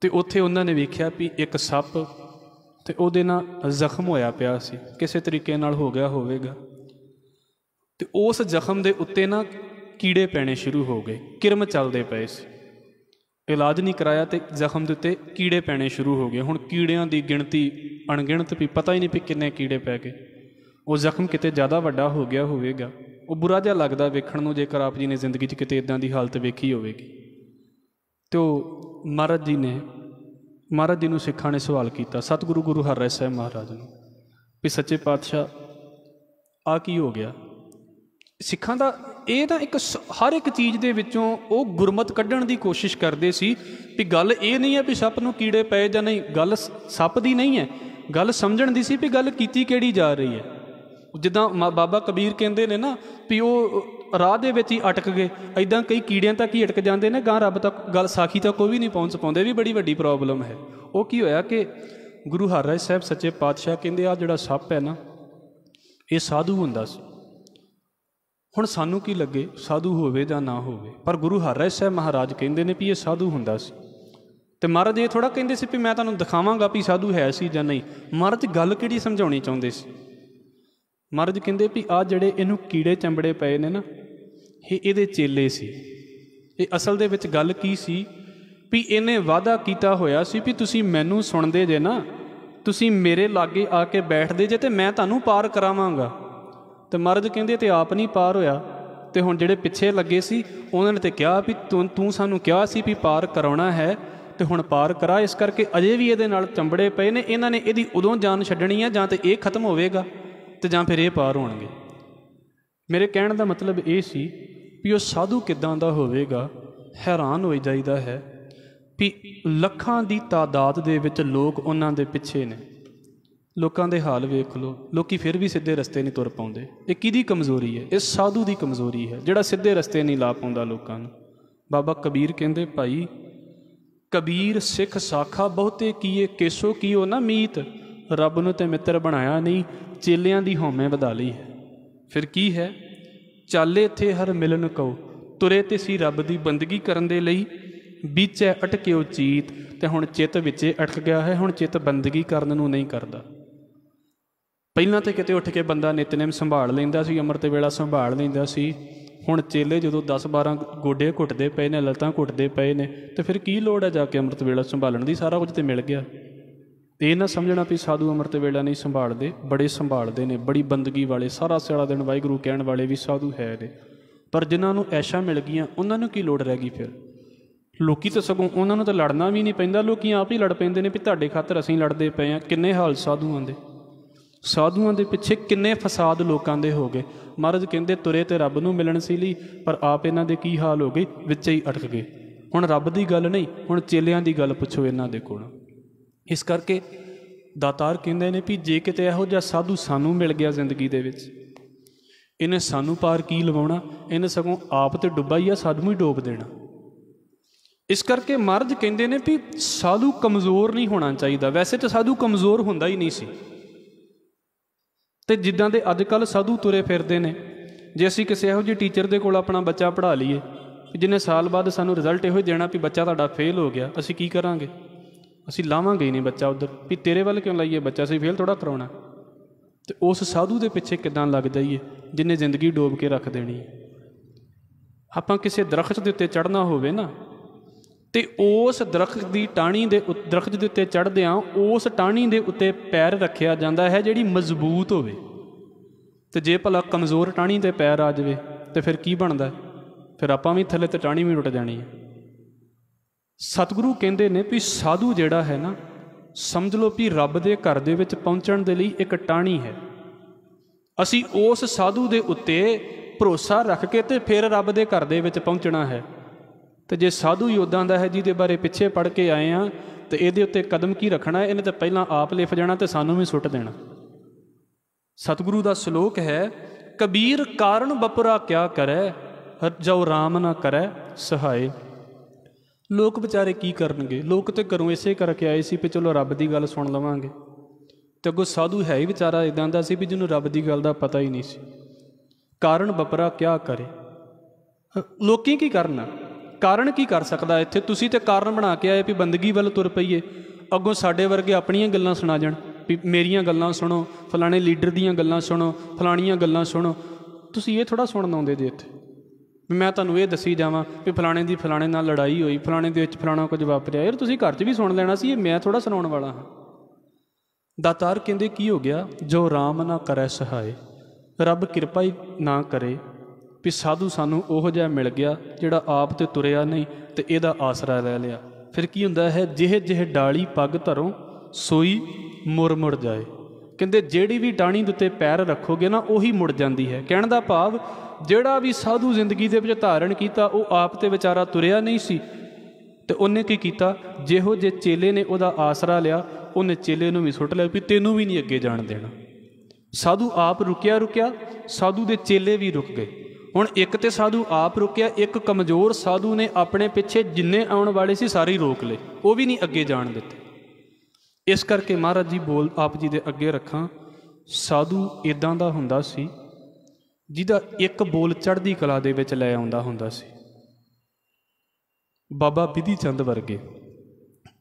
ਤੇ ਉੱਥੇ ਉਹਨਾਂ ਨੇ ਵੇਖਿਆ ਵੀ ਇੱਕ ਸੱਪ ਤੇ ਉਹਦੇ ਨਾਲ ਜ਼ਖਮ ਹੋਇਆ ਪਿਆ ਸੀ ਕਿਸੇ ਤਰੀਕੇ ਨਾਲ ਹੋ ਗਿਆ ਹੋਵੇਗਾ ਤੇ ਉਸ ਜ਼ਖਮ ਦੇ ਉੱਤੇ ਨਾ ਕੀੜੇ ਪੈਣੇ ਸ਼ੁਰੂ ਹੋ ਗਏ ਕਿਰਮ ਚੱਲਦੇ ਪਏ ਸੀ ਇਲਾਜ ਨਹੀਂ ਕਰਾਇਆ ਤੇ ਜ਼ਖਮ ਦੇ ਉੱਤੇ ਕੀੜੇ ਪੈਣੇ ਸ਼ੁਰੂ ਹੋ ਗਏ ਹੁਣ ਕੀੜਿਆਂ ਦੀ ਗਿਣਤੀ ਅਣਗਿਣਤ ਵੀ ਪਤਾ ਹੀ ਨਹੀਂ ਵੀ ਕਿੰਨੇ ਕੀੜੇ ਪੈ ਗਏ ਉਹ ਜ਼ਖਮ ਕਿਤੇ ਜ਼ਿਆਦਾ ਵੱਡਾ ਹੋ ਗਿਆ ਹੋਵੇਗਾ ਉਹ ਬੁਰਾ ਜਿਹਾ ਲੱਗਦਾ ਵੇਖਣ ਨੂੰ ਜੇਕਰ ਆਪ ਜੀ ਨੇ ਜ਼ਿੰਦਗੀ 'ਚ ਕਿਤੇ ਇਦਾਂ ਦੀ ਹਾਲਤ ਵੇਖੀ ਹੋਵੇਗੀ ਤੇ ਉਹ ਮਹਾਰਾਜ ਜੀ ਨੇ ਮਹਾਰਾਜ ਜੀ ਨੂੰ ਸਿੱਖਾਂ ਨੇ ਸਵਾਲ ਕੀਤਾ ਸਤਿਗੁਰੂ ਗੁਰੂ ਹਰਿ ਸਾਹਿਬ ਮਹਾਰਾਜ ਨੂੰ ਵੀ ਸੱਚੇ ਪਾਤਸ਼ਾਹ ਆ ਕੀ ਹੋ ਗਿਆ ਸਿੱਖਾਂ ਦਾ ਇਹ ਤਾਂ ਇੱਕ ਹਰ ਇੱਕ ਚੀਜ਼ ਦੇ ਵਿੱਚੋਂ ਉਹ ਗੁਰਮਤ ਕੱਢਣ ਦੀ ਕੋਸ਼ਿਸ਼ ਕਰਦੇ ਸੀ ਵੀ ਗੱਲ ਇਹ ਨਹੀਂ ਹੈ ਵੀ ਸੱਪ ਨੂੰ ਕੀੜੇ ਪਏ ਜਾਂ ਨਹੀਂ ਗੱਲ ਸੱਪ ਦੀ ਨਹੀਂ ਹੈ ਗੱਲ ਸਮਝਣ ਦੀ ਸੀ ਵੀ ਗੱਲ ਕੀਤੀ ਕਿਹੜੀ ਜਾ ਰਹੀ ਹੈ ਜਿੱਦਾਂ ਬਾਬਾ ਕਬੀਰ ਕਹਿੰਦੇ ਨੇ ਨਾ ਵੀ ਉਹ ਰਾਹ ਦੇ ਵਿੱਚ ਹੀ ਅਟਕ ਗਏ ਐਦਾਂ ਕਈ ਕੀੜਿਆਂ ਤੱਕ ਹੀ ਅਟਕ ਜਾਂਦੇ ਨੇ ਗਾਂ ਰੱਬ ਤੱਕ ਗੱਲ ਸਾਖੀ ਤੱਕ ਕੋਈ ਵੀ ਨਹੀਂ ਪਹੁੰਚ ਪਾਉਂਦੇ ਵੀ ਬੜੀ ਵੱਡੀ ਪ੍ਰੋਬਲਮ ਹੈ ਉਹ ਕੀ ਹੋਇਆ ਕਿ ਗੁਰੂ ਹਰਿਰਾਜ ਸਾਹਿਬ ਸੱਚੇ ਪਾਤਸ਼ਾਹ ਕਹਿੰਦੇ ਆ ਜਿਹੜਾ ਸੱਪ ਹੈ ਨਾ ਇਹ ਸਾਧੂ ਹੁੰਦਾ ਸੀ ਹੁਣ ਸਾਨੂੰ ਕੀ ਲੱਗੇ ਸਾਧੂ ਹੋਵੇ ਜਾਂ ਨਾ ਹੋਵੇ ਪਰ ਗੁਰੂ ਹਰਿਰਾਜ ਸਾਹਿਬ ਮਹਾਰਾਜ ਕਹਿੰਦੇ ਨੇ ਵੀ ਇਹ ਸਾਧੂ ਹੁੰਦਾ ਸੀ ਤੇ ਮਹਾਰਾਜ ਇਹ ਥੋੜਾ ਕਹਿੰਦੇ ਸੀ ਵੀ ਮੈਂ ਤੁਹਾਨੂੰ ਦਿਖਾਵਾਂਗਾ ਵੀ ਸਾਧੂ ਹੈ ਸੀ ਜਾਂ ਨਹੀਂ ਮਹਾਰਾਜ ਗੱਲ ਕਿਹੜੀ ਸਮਝਾਉਣੀ ਚਾਹੁੰਦੇ ਸੀ ਮਹਾਰਾਜ ਕਹਿੰਦੇ ਵੀ ਆ ਜਿਹੜੇ ਇਹਨੂੰ ਕੀੜੇ ਚੰਬੜੇ ਪਏ ਨੇ ਨਾ ਇਹ ਇਹਦੇ ਚੇਲੇ ਸੀ ਇਹ ਅਸਲ ਦੇ ਵਿੱਚ ਗੱਲ ਕੀ ਸੀ ਵੀ ਇਹਨੇ ਵਾਅਦਾ ਕੀਤਾ ਹੋਇਆ ਸੀ ਵੀ ਤੁਸੀਂ ਮੈਨੂੰ ਸੁਣਦੇ ਜੇ ਨਾ ਤੁਸੀਂ ਮੇਰੇ ਲਾਗੇ ਆ ਕੇ ਬੈਠਦੇ ਜੇ ਤੇ ਮੈਂ ਤੁਹਾਨੂੰ ਪਾਰ ਕਰਾਵਾਂਗਾ ਤੇ ਮਰਦ ਕਹਿੰਦੇ ਤੇ ਆਪ ਨਹੀਂ ਪਾਰ ਹੋਇਆ ਤੇ ਹੁਣ ਜਿਹੜੇ ਪਿੱਛੇ ਲੱਗੇ ਸੀ ਉਹਨਾਂ ਨੇ ਤੇ ਕਿਹਾ ਵੀ ਤੂੰ ਤੂੰ ਸਾਨੂੰ ਕਿਹਾ ਸੀ ਵੀ ਪਾਰ ਕਰਾਉਣਾ ਹੈ ਤੇ ਹੁਣ ਪਾਰ ਕਰਾ ਇਸ ਕਰਕੇ ਅਜੇ ਵੀ ਇਹਦੇ ਨਾਲ ਚੰਬੜੇ ਪਏ ਨੇ ਇਹਨਾਂ ਨੇ ਇਹਦੀ ਉਦੋਂ ਜਾਨ ਛੱਡਣੀ ਆ ਜਾਂ ਤੇ ਇਹ ਖਤਮ ਹੋਵੇਗਾ ਤੇ ਜਾਂ ਫਿਰ ਇਹ ਪਾਰ ਹੋਣਗੇ ਮੇਰੇ ਕਹਿਣ ਦਾ ਮਤਲਬ ਇਹ ਸੀ ਵੀ ਉਹ ਸਾਧੂ ਕਿਦਾਂ ਦਾ ਹੋਵੇਗਾ ਹੈਰਾਨ ਹੋਈ ਜਾਈਦਾ ਹੈ ਵੀ ਲੱਖਾਂ ਦੀ ਤਾਦਾਦ ਦੇ ਵਿੱਚ ਲੋਕ ਉਹਨਾਂ ਦੇ ਪਿੱਛੇ ਨੇ ਲੋਕਾਂ ਦੇ ਹਾਲ ਵੇਖ ਲੋ ਲੋਕੀ ਫਿਰ ਵੀ ਸਿੱਧੇ ਰਸਤੇ ਨਹੀਂ ਤੁਰ ਪਾਉਂਦੇ ਇਹ ਕਿਹਦੀ ਕਮਜ਼ੋਰੀ ਹੈ ਇਹ ਸਾਧੂ ਦੀ ਕਮਜ਼ੋਰੀ ਹੈ ਜਿਹੜਾ ਸਿੱਧੇ ਰਸਤੇ ਨਹੀਂ ਲਾ ਪਾਉਂਦਾ ਲੋਕਾਂ ਨੂੰ ਬਾਬਾ ਕਬੀਰ ਕਹਿੰਦੇ ਭਾਈ ਕਬੀਰ ਸਿੱਖ ਸਾਖਾ ਬਹੁਤੇ ਕੀਏ ਕੇਸੋ ਕੀਓ ਨਾ ਮੀਤ ਰੱਬ ਨੂੰ ਤੇ ਮਿੱਤਰ ਬਣਾਇਆ ਨਹੀਂ ਚੇਲਿਆਂ ਦੀ ਹਉਮੈ ਵਧਾ ਲਈ ਹੈ ਫਿਰ ਕੀ ਹੈ ਚਾਲੇ ਥੇ ਹਰ ਮਿਲਨ ਕਉ ਤੁਰੇ ਤੇ ਸੀ ਰੱਬ ਦੀ ਬੰਦਗੀ ਕਰਨ ਦੇ ਲਈ ਵਿਚੇ ਅਟਕਿਓ ਚੀਤ ਤੇ ਹੁਣ ਚਿੱਤ ਵਿੱਚੇ ਅਟਕ ਗਿਆ ਹੈ ਹੁਣ ਚਿੱਤ ਬੰਦਗੀ ਕਰਨ ਨੂੰ ਨਹੀਂ ਕਰਦਾ ਪਹਿਲਾਂ ਤੇ ਕਿਤੇ ਉੱਠ ਕੇ ਬੰਦਾ ਨਿਤਨੇਮ ਸੰਭਾਲ ਲੈਂਦਾ ਸੀ ਅਮਰਤ ਵੇਲਾ ਸੰਭਾਲ ਲੈਂਦਾ ਸੀ ਹੁਣ ਚੇਲੇ ਜਦੋਂ 10-12 ਗੋਡੇ ਘੁੱਟਦੇ ਪਏ ਨੇ ਲੱਤਾਂ ਘੁੱਟਦੇ ਪਏ ਨੇ ਤੇ ਫਿਰ ਕੀ ਲੋੜ ਹੈ ਜਾ ਕੇ ਅਮਰਤ ਵੇਲਾ ਸੰਭਾਲਣ ਦੀ ਸਾਰਾ ਕੁਝ ਤੇ ਮਿਲ ਗਿਆ ਤੇ ਇਹ ਨਾ ਸਮਝਣਾ ਵੀ ਸਾਧੂ ਤੇ ਵੇਲਾ ਨਹੀਂ ਸੰਭਾਲਦੇ ਬੜੇ ਸੰਭਾਲਦੇ ਨੇ ਬੜੀ ਬੰਦਗੀ ਵਾਲੇ ਸਾਰਾ ਸਿਆਲਾ ਦਿਨ ਵਾਹਿਗੁਰੂ ਕਹਿਣ ਵਾਲੇ ਵੀ ਸਾਧੂ ਹੈ ਨੇ ਪਰ ਜਿਨ੍ਹਾਂ ਨੂੰ ਐਸ਼ਾ ਮਿਲ ਗਈਆਂ ਉਹਨਾਂ ਨੂੰ ਕੀ ਲੋੜ ਰਹਿ ਗਈ ਫਿਰ ਲੋਕੀ ਤਾਂ ਸਗੋਂ ਉਹਨਾਂ ਨੂੰ ਤਾਂ ਲੜਨਾ ਵੀ ਨਹੀਂ ਪੈਂਦਾ ਲੋਕੀ ਆਪ ਹੀ ਲੜ ਪੈਂਦੇ ਨੇ ਵੀ ਤੁਹਾਡੇ ਖਾਤਰ ਅਸੀਂ ਲੜਦੇ ਪਏ ਆ ਕਿੰਨੇ ਹਾਲ ਸਾਧੂਆਂ ਦੇ ਸਾਧੂਆਂ ਦੇ ਪਿੱਛੇ ਕਿੰਨੇ ਫਸਾਦ ਲੋਕਾਂ ਦੇ ਹੋ ਗਏ ਮਹਾਰਾਜ ਕਹਿੰਦੇ ਤੁਰੇ ਤੇ ਰੱਬ ਨੂੰ ਮਿਲਣ ਸੀ ਲਈ ਪਰ ਆਪ ਇਹਨਾਂ ਦੇ ਕੀ ਹਾਲ ਹੋ ਗਏ ਵਿੱਚੇ ਹੀ ਅਟਕ ਗਏ ਹੁਣ ਰੱਬ ਦੀ ਗੱਲ ਨਹੀਂ ਹੁਣ ਚੇਲਿਆਂ ਦੀ ਗੱਲ ਪੁੱਛੋ ਇਹਨਾਂ ਦੇ ਕੋਲ ਇਸ ਕਰਕੇ ਦਾਤਾਰ ਕਹਿੰਦੇ ਨੇ ਵੀ ਜੇ ਕਿਤੇ ਇਹੋ ਜਿਹਾ ਸਾਧੂ ਸਾਨੂੰ ਮਿਲ ਗਿਆ ਜ਼ਿੰਦਗੀ ਦੇ ਵਿੱਚ ਇਹਨੇ ਸਾਨੂੰ ਪਾਰ ਕੀ ਲਵਾਉਣਾ ਇਹਨੇ ਸਗੋਂ ਆਪ ਤੇ ਡੁੱਬਾ ਹੀ ਆ ਸਾਧੂ ਹੀ ਡੋਬ ਦੇਣਾ ਇਸ ਕਰਕੇ ਮਰਦ ਕਹਿੰਦੇ ਨੇ ਵੀ ਸਾਧੂ ਕਮਜ਼ੋਰ ਨਹੀਂ ਹੋਣਾ ਚਾਹੀਦਾ ਵੈਸੇ ਤਾਂ ਸਾਧੂ ਕਮਜ਼ੋਰ ਹੁੰਦਾ ਹੀ ਨਹੀਂ ਸੀ ਤੇ ਜਿੱਦਾਂ ਦੇ ਅੱਜ ਕੱਲ ਸਾਧੂ ਤੁਰੇ ਫਿਰਦੇ ਨੇ ਜੇ ਅਸੀਂ ਕਿਸੇ ਇਹੋ ਜਿਹੇ ਟੀਚਰ ਦੇ ਕੋਲ ਆਪਣਾ ਬੱਚਾ ਪੜ੍ਹਾ ਲਈਏ ਜਿੰਨੇ ਸਾਲ ਬਾਅਦ ਸਾਨੂੰ ਰਿਜ਼ਲਟ ਇਹੋ ਦੇਣਾ ਵੀ ਬੱਚਾ ਤੁਹਾਡਾ ਫੇਲ ਹੋ ਗਿਆ ਅਸੀਂ ਕੀ ਕਰਾਂਗੇ ਅਸੀਂ ਲਾਵਾਂਗੇ ਹੀ ਨਹੀਂ ਬੱਚਾ ਉਧਰ ਵੀ ਤੇਰੇ ਵੱਲ ਕਿਉਂ ਲਾਈਏ ਬੱਚਾ ਸਹੀ ਫੇਲ ਥੋੜਾ ਕਰਾਉਣਾ ਤੇ ਉਸ ਸਾਧੂ ਦੇ ਪਿੱਛੇ ਕਿਦਾਂ ਲੱਗ ਜਾਈਏ ਜਿੰਨੇ ਜ਼ਿੰਦਗੀ ਡੋਬ ਕੇ ਰੱਖ ਦੇਣੀ ਆਪਾਂ ਕਿਸੇ ਦਰਖਤ ਦੇ ਉੱਤੇ ਚੜਨਾ ਹੋਵੇ ਨਾ ਤੇ ਉਸ ਦਰਖਤ ਦੀ ਟਾਣੀ ਦੇ ਦਰਖਤ ਦੇ ਉੱਤੇ ਚੜਦੇ ਆ ਉਸ ਟਾਣੀ ਦੇ ਉੱਤੇ ਪੈਰ ਰੱਖਿਆ ਜਾਂਦਾ ਹੈ ਜਿਹੜੀ ਮਜ਼ਬੂਤ ਹੋਵੇ ਤੇ ਜੇ ਭਲਾ ਕਮਜ਼ੋਰ ਟਾਣੀ ਤੇ ਪੈਰ ਆ ਜਾਵੇ ਤੇ ਫਿਰ ਕੀ ਬਣਦਾ ਫਿਰ ਆਪਾਂ ਵੀ ਥੱਲੇ ਤੇ ਟਾਣੀ ਵੀ ਟੁੱਟ ਜਾਣੀ ਹੈ ਸਤਿਗੁਰੂ ਕਹਿੰਦੇ ਨੇ ਵੀ ਸਾਧੂ ਜਿਹੜਾ ਹੈ ਨਾ ਸਮਝ ਲਓ ਵੀ ਰੱਬ ਦੇ ਘਰ ਦੇ ਵਿੱਚ ਪਹੁੰਚਣ ਦੇ ਲਈ ਇੱਕ ਟਾਣੀ ਹੈ ਅਸੀਂ ਉਸ ਸਾਧੂ ਦੇ ਉੱਤੇ ਭਰੋਸਾ ਰੱਖ ਕੇ ਤੇ ਫਿਰ ਰੱਬ ਦੇ ਘਰ ਦੇ ਵਿੱਚ ਪਹੁੰਚਣਾ ਹੈ ਤੇ ਜੇ ਸਾਧੂ ਯੋਧਾਂ ਦਾ ਹੈ ਜਿਹਦੇ ਬਾਰੇ ਪਿੱਛੇ ਪੜ ਕੇ ਆਏ ਆ ਤੇ ਇਹਦੇ ਉੱਤੇ ਕਦਮ ਕੀ ਰੱਖਣਾ ਇਹਨੇ ਤਾਂ ਪਹਿਲਾਂ ਆਪ ਲਿਫ ਜਾਣਾ ਤੇ ਸਾਨੂੰ ਵੀ ਸੁੱਟ ਦੇਣਾ ਸਤਿਗੁਰੂ ਦਾ ਸ਼ਲੋਕ ਹੈ ਕਬੀਰ ਕਾਰਨ ਬਪਰਾ ਕਿਆ ਕਰੈ ਜੋ RAM ਨਾ ਕਰੈ ਸਹਾਏ ਲੋਕ ਵਿਚਾਰੇ ਕੀ ਕਰਨਗੇ ਲੋਕ ਤੇ ਘਰੋਂ ਇਸੇ ਕਰਕੇ ਆਏ ਸੀ ਵੀ ਚਲੋ ਰੱਬ ਦੀ ਗੱਲ ਸੁਣ ਲਵਾਂਗੇ ਤੇ ਅੱਗੋਂ ਸਾਧੂ ਹੈ ਹੀ ਵਿਚਾਰਾ ਇਦਾਂ ਦਾ ਸੀ ਵੀ ਜਿਹਨੂੰ ਰੱਬ ਦੀ ਗੱਲ ਦਾ ਪਤਾ ਹੀ ਨਹੀਂ ਸੀ ਕਾਰਨ ਬਪਰਾ ਕਿਆ ਕਰੇ ਲੋਕੀ ਕੀ ਕਰਨਾ ਕਾਰਨ ਕੀ ਕਰ ਸਕਦਾ ਇੱਥੇ ਤੁਸੀਂ ਤੇ ਕਾਰਨ ਬਣਾ ਕੇ ਆਏ ਵੀ ਬੰਦਗੀ ਵੱਲ ਤੁਰ ਪਈਏ ਅੱਗੋਂ ਸਾਡੇ ਵਰਗੇ ਆਪਣੀਆਂ ਗੱਲਾਂ ਸੁਣਾ ਜਾਣ ਵੀ ਮੇਰੀਆਂ ਗੱਲਾਂ ਸੁਣੋ ਫਲਾਣੇ ਲੀਡਰ ਦੀਆਂ ਗੱਲਾਂ ਸੁਣੋ ਫਲਾਣੀਆਂ ਗੱਲਾਂ ਸੁਣੋ ਤੁਸੀਂ ਇਹ ਥੋੜਾ ਸੁਣਨ ਆਉਂਦੇ ਜੇ ਇੱਥੇ ਮੈਂ ਤੁਹਾਨੂੰ ਇਹ ਦੱਸੀ ਜਾਵਾਂ ਕਿ ਫਲਾਣੇ ਦੀ ਫਲਾਣੇ ਨਾਲ ਲੜਾਈ ਹੋਈ ਫਲਾਣੇ ਦੇ ਵਿੱਚ ਫਲਾਣਾ ਕੁਝ ਵਾਪਰਿਆ ਯਾਰ ਤੁਸੀਂ ਘਰ 'ਚ ਵੀ ਸੁਣ ਲੈਣਾ ਸੀ ਇਹ ਮੈਂ ਥੋੜਾ ਸੁਣਾਉਣ ਵਾਲਾ ਹਾਂ ਦਾਤਾਰ ਕਹਿੰਦੇ ਕੀ ਹੋ ਗਿਆ ਜੋ ਰਾਮ ਨਾ ਕਰੈ ਸਹਾਇ ਰੱਬ ਕਿਰਪਾ ਹੀ ਨਾ ਕਰੇ ਵੀ ਸਾਧੂ ਸਾਨੂੰ ਉਹ ਜਿਹਾ ਮਿਲ ਗਿਆ ਜਿਹੜਾ ਆਪ ਤੇ ਤੁਰਿਆ ਨਹੀਂ ਤੇ ਇਹਦਾ ਆਸਰਾ ਲੈ ਲਿਆ ਫਿਰ ਕੀ ਹੁੰਦਾ ਹੈ ਜਿਹੇ ਜਿਹੇ ਡਾਲੀ ਪੱਗ ਧਰੋਂ ਸੋਈ ਮੁਰਮੁਰ ਜਾਏ ਕਹਿੰਦੇ ਜਿਹੜੀ ਵੀ ਟਾਣੀ ਦੇ ਉੱਤੇ ਪੈਰ ਰੱਖੋਗੇ ਨਾ ਉਹੀ ਮੁੜ ਜਾਂਦੀ ਹੈ ਕਹਿਣ ਦਾ ਭਾਵ ਜਿਹੜਾ ਵੀ ਸਾਧੂ ਜ਼ਿੰਦਗੀ ਦੇ ਵਿੱਚ ਧਾਰਨ ਕੀਤਾ ਉਹ ਆਪ ਤੇ ਵਿਚਾਰਾ ਤੁਰਿਆ ਨਹੀਂ ਸੀ ਤੇ ਉਹਨੇ ਕੀ ਕੀਤਾ ਜਿਹੋ ਜੇ ਚੇਲੇ ਨੇ ਉਹਦਾ ਆਸਰਾ ਲਿਆ ਉਹਨੇ ਚੇਲੇ ਨੂੰ ਵੀ ਸੁੱਟ ਲਿਆ ਵੀ ਤੈਨੂੰ ਵੀ ਨਹੀਂ ਅੱਗੇ ਜਾਣ ਦੇਣਾ ਸਾਧੂ ਆਪ ਰੁਕਿਆ ਰੁਕਿਆ ਸਾਧੂ ਦੇ ਚੇਲੇ ਵੀ ਰੁਕ ਗਏ ਹੁਣ ਇੱਕ ਤੇ ਸਾਧੂ ਆਪ ਰੁਕਿਆ ਇੱਕ ਕਮਜ਼ੋਰ ਸਾਧੂ ਨੇ ਆਪਣੇ ਪਿੱਛੇ ਜਿੰਨੇ ਆਉਣ ਵਾਲੇ ਸੀ ਸਾਰੇ ਰੋਕ ਲਏ ਉਹ ਵੀ ਨਹੀਂ ਅੱਗੇ ਜਾਣ ਦਿੱਤੇ ਇਸ ਕਰਕੇ ਮਹਾਰਾਜ ਜੀ ਬੋਲ ਆਪ ਜੀ ਦੇ ਅੱਗੇ ਰੱਖਾਂ ਸਾਧੂ ਇਦਾਂ ਦਾ ਹੁੰਦਾ ਸੀ ਜਿਹਦਾ ਇੱਕ ਬੋਲ ਚੜ੍ਹਦੀ ਕਲਾ ਦੇ ਵਿੱਚ ਲੈ ਆਉਂਦਾ ਹੁੰਦਾ ਸੀ ਬਾਬਾ ਬਿਧੀ ਚੰਦ ਵਰਗੇ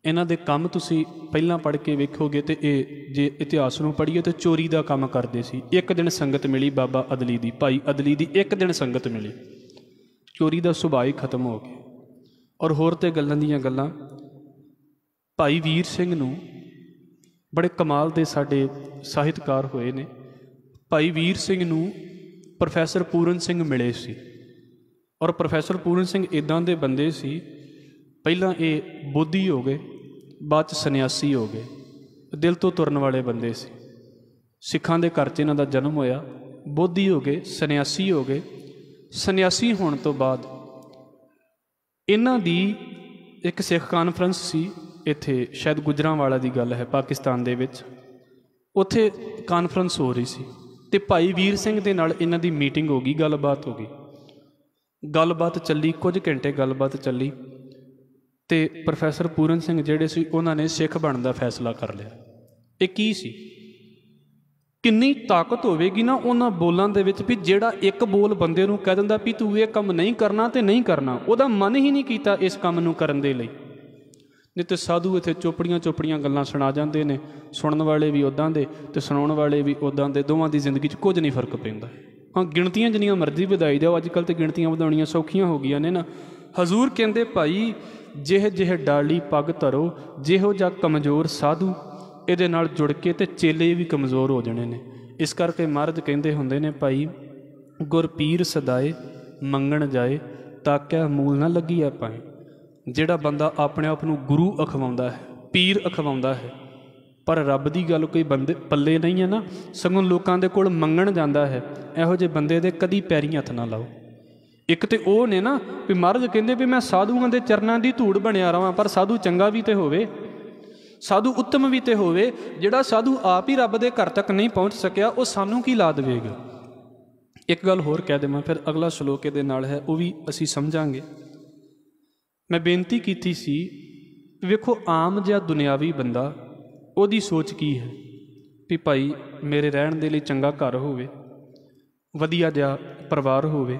ਇਹਨਾਂ ਦੇ ਕੰਮ ਤੁਸੀਂ ਪਹਿਲਾਂ ਪੜ੍ਹ ਕੇ ਵੇਖੋਗੇ ਤੇ ਇਹ ਜੇ ਇਤਿਹਾਸ ਨੂੰ ਪੜ੍ਹੀਏ ਤੇ ਚੋਰੀ ਦਾ ਕੰਮ ਕਰਦੇ ਸੀ ਇੱਕ ਦਿਨ ਸੰਗਤ ਮਿਲੀ ਬਾਬਾ ਅਦਲੀ ਦੀ ਭਾਈ ਅਦਲੀ ਦੀ ਇੱਕ ਦਿਨ ਸੰਗਤ ਮਿਲੀ ਚੋਰੀ ਦਾ ਸੁਭਾਅ ਹੀ ਖਤਮ ਹੋ ਗਿਆ ਔਰ ਹੋਰ ਤੇ ਗੱਲਾਂ ਦੀਆਂ ਗੱਲਾਂ ਭਾਈ ਵੀਰ ਸਿੰਘ ਨੂੰ ਬੜੇ ਕਮਾਲ ਦੇ ਸਾਡੇ ਸਾਹਿਤਕਾਰ ਹੋਏ ਨੇ ਭਾਈ ਵੀਰ ਸਿੰਘ ਨੂੰ ਪ੍ਰੋਫੈਸਰ ਪੂਰਨ ਸਿੰਘ ਮਿਲੇ ਸੀ ਔਰ ਪ੍ਰੋਫੈਸਰ ਪੂਰਨ ਸਿੰਘ ਇਦਾਂ ਦੇ ਬੰਦੇ ਸੀ ਪਹਿਲਾਂ ਇਹ ਬੋਧੀ ਹੋ ਗਏ ਬਾਅਦ ਚ ਸੰਨਿਆਸੀ ਹੋ ਗਏ ਦਿਲ ਤੋਂ ਤੁਰਨ ਵਾਲੇ ਬੰਦੇ ਸੀ ਸਿੱਖਾਂ ਦੇ ਘਰ 'ਚ ਇਹਨਾਂ ਦਾ ਜਨਮ ਹੋਇਆ ਬੋਧੀ ਹੋ ਗਏ ਸੰਨਿਆਸੀ ਹੋ ਗਏ ਸੰਨਿਆਸੀ ਹੋਣ ਤੋਂ ਬਾਅਦ ਇਹਨਾਂ ਦੀ ਇੱਕ ਸਿੱਖ ਕਾਨਫਰੰਸ ਸੀ ਇੱਥੇ ਸ਼ਾਇਦ ਗੁਜਰਾਂਵਾਲਾ ਦੀ ਗੱਲ ਹੈ ਪਾਕਿਸਤਾਨ ਦੇ ਵਿੱਚ ਉੱਥੇ ਕਾਨਫਰੰਸ ਹੋ ਰਹੀ ਸੀ ਤੇ ਭਾਈ ਵੀਰ ਸਿੰਘ ਦੇ ਨਾਲ ਇਹਨਾਂ ਦੀ ਮੀਟਿੰਗ ਹੋ ਗਈ ਗੱਲਬਾਤ ਹੋ ਗਈ ਗੱਲਬਾਤ ਚੱਲੀ ਕੁਝ ਘੰਟੇ ਗੱਲਬਾਤ ਚੱਲੀ ਤੇ ਪ੍ਰੋਫੈਸਰ ਪੂਰਨ ਸਿੰਘ ਜਿਹੜੇ ਸੀ ਉਹਨਾਂ ਨੇ ਸਿੱਖ ਬਣਨ ਦਾ ਫੈਸਲਾ ਕਰ ਲਿਆ ਇਹ ਕੀ ਸੀ ਕਿੰਨੀ ਤਾਕਤ ਹੋਵੇਗੀ ਨਾ ਉਹਨਾਂ ਬੋਲਾਂ ਦੇ ਵਿੱਚ ਵੀ ਜਿਹੜਾ ਇੱਕ ਬੋਲ ਬੰਦੇ ਨੂੰ ਕਹਿ ਦਿੰਦਾ ਵੀ ਤੂੰ ਇਹ ਕੰਮ ਨਹੀਂ ਕਰਨਾ ਤੇ ਨਹੀਂ ਕਰਨਾ ਉਹਦਾ ਮਨ ਹੀ ਨਹੀਂ ਕੀਤਾ ਇਸ ਕੰਮ ਨੂੰ ਕਰਨ ਦੇ ਲਈ ਨਹੀਂ ਤੇ ਸਾਧੂ ਇੱਥੇ ਚੋਪੜੀਆਂ ਚੋਪੜੀਆਂ ਗੱਲਾਂ ਸੁਣਾ ਜਾਂਦੇ ਨੇ ਸੁਣਨ ਵਾਲੇ ਵੀ ਉਦਾਂ ਦੇ ਤੇ ਸੁਣਾਉਣ ਵਾਲੇ ਵੀ ਉਦਾਂ ਦੇ ਦੋਵਾਂ ਦੀ ਜ਼ਿੰਦਗੀ 'ਚ ਕੁਝ ਨਹੀਂ ਫਰਕ ਪੈਂਦਾ ਹਾਂ ਗਿਣਤੀਆਂ ਜਿੰਨੀਆਂ ਮਰਜ਼ੀ ਵਧਾਈ ਜਾਓ ਅੱਜ ਕੱਲ ਤੇ ਗਿਣਤੀਆਂ ਵਧਾਉਣੀਆਂ ਸੌਖੀਆਂ ਹੋ ਗਈਆਂ ਨੇ ਨਾ ਹਜ਼ੂਰ ਕਹਿੰਦੇ ਭਾਈ ਜਿਹੇ ਜਿਹੇ ਡਾਲੀ ਪੱਗ ਧਰੋ ਜਿਹੋ ਜਾਂ ਕਮਜ਼ੋਰ ਸਾਧੂ ਇਹਦੇ ਨਾਲ ਜੁੜ ਕੇ ਤੇ ਚੇਲੇ ਵੀ ਕਮਜ਼ੋਰ ਹੋ ਜਾਣੇ ਨੇ ਇਸ ਕਰਕੇ ਮਰਦ ਕਹਿੰਦੇ ਹੁੰਦੇ ਨੇ ਭਾਈ ਗੁਰਪੀਰ ਸਦਾਏ ਮੰਗਣ ਜਾਏ ਤਾਂ ਤਾਕਿਆ ਮੂਲ ਨਾ ਲੱਗੀ ਆ ਆਪਾਏ ਜਿਹੜਾ ਬੰਦਾ ਆਪਣੇ ਆਪ ਨੂੰ ਗੁਰੂ ਅਖਵਾਉਂਦਾ ਹੈ ਪੀਰ ਅਖਵਾਉਂਦਾ ਹੈ ਪਰ ਰੱਬ ਦੀ ਗੱਲ ਕੋਈ ਬੰਦੇ ਪੱਲੇ ਨਹੀਂ ਹੈ ਨਾ ਸਗੋਂ ਲੋਕਾਂ ਦੇ ਕੋਲ ਮੰਗਣ ਜਾਂਦਾ ਹੈ ਇਹੋ ਜਿਹੇ ਬੰਦੇ ਦੇ ਕਦੀ ਪੈਰੀ ਹੱਥ ਨਾ ਲਾਓ ਇੱਕ ਤੇ ਉਹ ਨੇ ਨਾ ਵੀ ਮਹਾਰਜ ਕਹਿੰਦੇ ਵੀ ਮੈਂ ਸਾਧੂਆਂ ਦੇ ਚਰਨਾਂ ਦੀ ਧੂੜ ਬਣਿਆ ਰਵਾਂ ਪਰ ਸਾਧੂ ਚੰਗਾ ਵੀ ਤੇ ਹੋਵੇ ਸਾਧੂ ਉੱਤਮ ਵੀ ਤੇ ਹੋਵੇ ਜਿਹੜਾ ਸਾਧੂ ਆਪ ਹੀ ਰੱਬ ਦੇ ਘਰ ਤੱਕ ਨਹੀਂ ਪਹੁੰਚ ਸਕਿਆ ਉਹ ਸਾਨੂੰ ਕੀ ਲਾ ਦੇਵੇਗਾ ਇੱਕ ਗੱਲ ਹੋਰ ਕਹਿ ਦੇਵਾਂ ਫਿਰ ਅਗਲਾ ਸ਼ਲੋਕੇ ਦੇ ਨਾਲ ਹੈ ਉਹ ਵੀ ਅਸੀਂ ਸਮਝਾਂਗੇ ਮੈਂ ਬੇਨਤੀ ਕੀਤੀ ਸੀ ਵੇਖੋ ਆਮ ਜਿਹਾ ਦੁਨਿਆਵੀ ਬੰਦਾ ਉਹਦੀ ਸੋਚ ਕੀ ਹੈ ਵੀ ਭਾਈ ਮੇਰੇ ਰਹਿਣ ਦੇ ਲਈ ਚੰਗਾ ਘਰ ਹੋਵੇ ਵਧੀਆ ਜਿਹਾ ਪਰਿਵਾਰ ਹੋਵੇ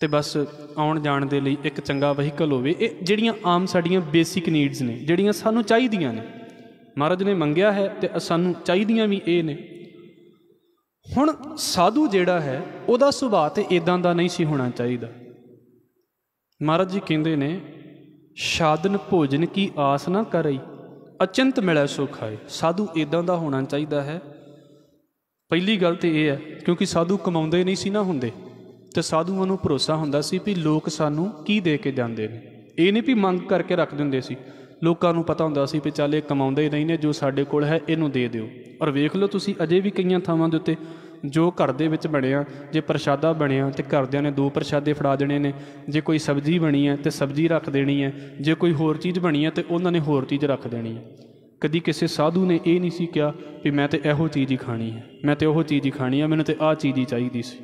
ਤੇ ਬਸ ਆਉਣ ਜਾਣ ਦੇ ਲਈ ਇੱਕ ਚੰਗਾ ਵਹੀਕਲ ਹੋਵੇ ਇਹ ਜਿਹੜੀਆਂ ਆਮ ਸਾਡੀਆਂ ਬੇਸਿਕ ਨੀਡਸ ਨੇ ਜਿਹੜੀਆਂ ਸਾਨੂੰ ਚਾਹੀਦੀਆਂ ਨੇ ਮਹਾਰਾਜ ਨੇ ਮੰਗਿਆ ਹੈ ਤੇ ਸਾਨੂੰ ਚਾਹੀਦੀਆਂ ਵੀ ਇਹ ਨੇ ਹੁਣ ਸਾਧੂ ਜਿਹੜਾ ਹੈ ਉਹਦਾ ਸੁਭਾਅ ਤੇ ਇਦਾਂ ਦਾ ਨਹੀਂ ਸੀ ਹੋਣਾ ਚਾਹੀਦਾ ਮਹਾਰਾਜ ਜੀ ਕਹਿੰਦੇ ਨੇ ਸਾਧਨ ਭੋਜਨ ਕੀ ਆਸ ਨਾ ਕਰਈ ਅਚੰਤ ਮਿਲੈ ਸੁਖ ਆਏ ਸਾਧੂ ਇਦਾਂ ਦਾ ਹੋਣਾ ਚਾਹੀਦਾ ਹੈ ਪਹਿਲੀ ਗੱਲ ਤੇ ਇਹ ਹੈ ਕਿਉਂਕਿ ਸਾਧੂ ਕਮਾਉਂਦੇ ਨਹੀਂ ਸੀ ਨਾ ਹੁੰਦੇ ਤੇ ਸਾਧੂਆਂ ਨੂੰ ਭਰੋਸਾ ਹੁੰਦਾ ਸੀ ਵੀ ਲੋਕ ਸਾਨੂੰ ਕੀ ਦੇ ਕੇ ਜਾਂਦੇ ਨੇ ਇਹ ਨਹੀਂ ਵੀ ਮੰਗ ਕਰਕੇ ਰੱਖ ਦਿੰਦੇ ਸੀ ਲੋਕਾਂ ਨੂੰ ਪਤਾ ਹੁੰਦਾ ਸੀ ਵੀ ਚੱਲ ਇਹ ਕਮਾਉਂਦੇ ਨਹੀਂ ਨੇ ਜੋ ਸਾਡੇ ਕੋਲ ਹੈ ਇਹਨੂੰ ਦੇ ਦਿਓ ਔਰ ਵੇਖ ਲਓ ਤੁਸੀਂ ਅਜੇ ਵੀ ਕਈਆਂ ਥਾਵਾਂ ਦੇ ਉੱਤੇ ਜੋ ਘਰ ਦੇ ਵਿੱਚ ਬਣਿਆ ਜੇ ਪ੍ਰਸ਼ਾਦਾ ਬਣਿਆ ਤੇ ਘਰਦਿਆਂ ਨੇ ਦੋ ਪ੍ਰਸ਼ਾਦੇ ਫੜਾ ਦੇਣੇ ਨੇ ਜੇ ਕੋਈ ਸਬਜ਼ੀ ਬਣੀ ਹੈ ਤੇ ਸਬਜ਼ੀ ਰੱਖ ਦੇਣੀ ਹੈ ਜੇ ਕੋਈ ਹੋਰ ਚੀਜ਼ ਬਣੀ ਹੈ ਤੇ ਉਹਨਾਂ ਨੇ ਹੋਰ ਚੀਜ਼ ਰੱਖ ਦੇਣੀ ਹੈ ਕਦੀ ਕਿਸੇ ਸਾਧੂ ਨੇ ਇਹ ਨਹੀਂ ਸੀ ਕਿਹਾ ਵੀ ਮੈਂ ਤੇ ਇਹੋ ਚੀਜ਼ ਹੀ ਖਾਣੀ ਹੈ ਮੈਂ ਤੇ ਉਹੋ ਚੀਜ਼ ਹੀ ਖਾਣੀ ਹੈ ਮੈਨੂੰ ਤੇ ਆਹ ਚੀਜ਼ ਹੀ ਚਾਹੀਦੀ ਸੀ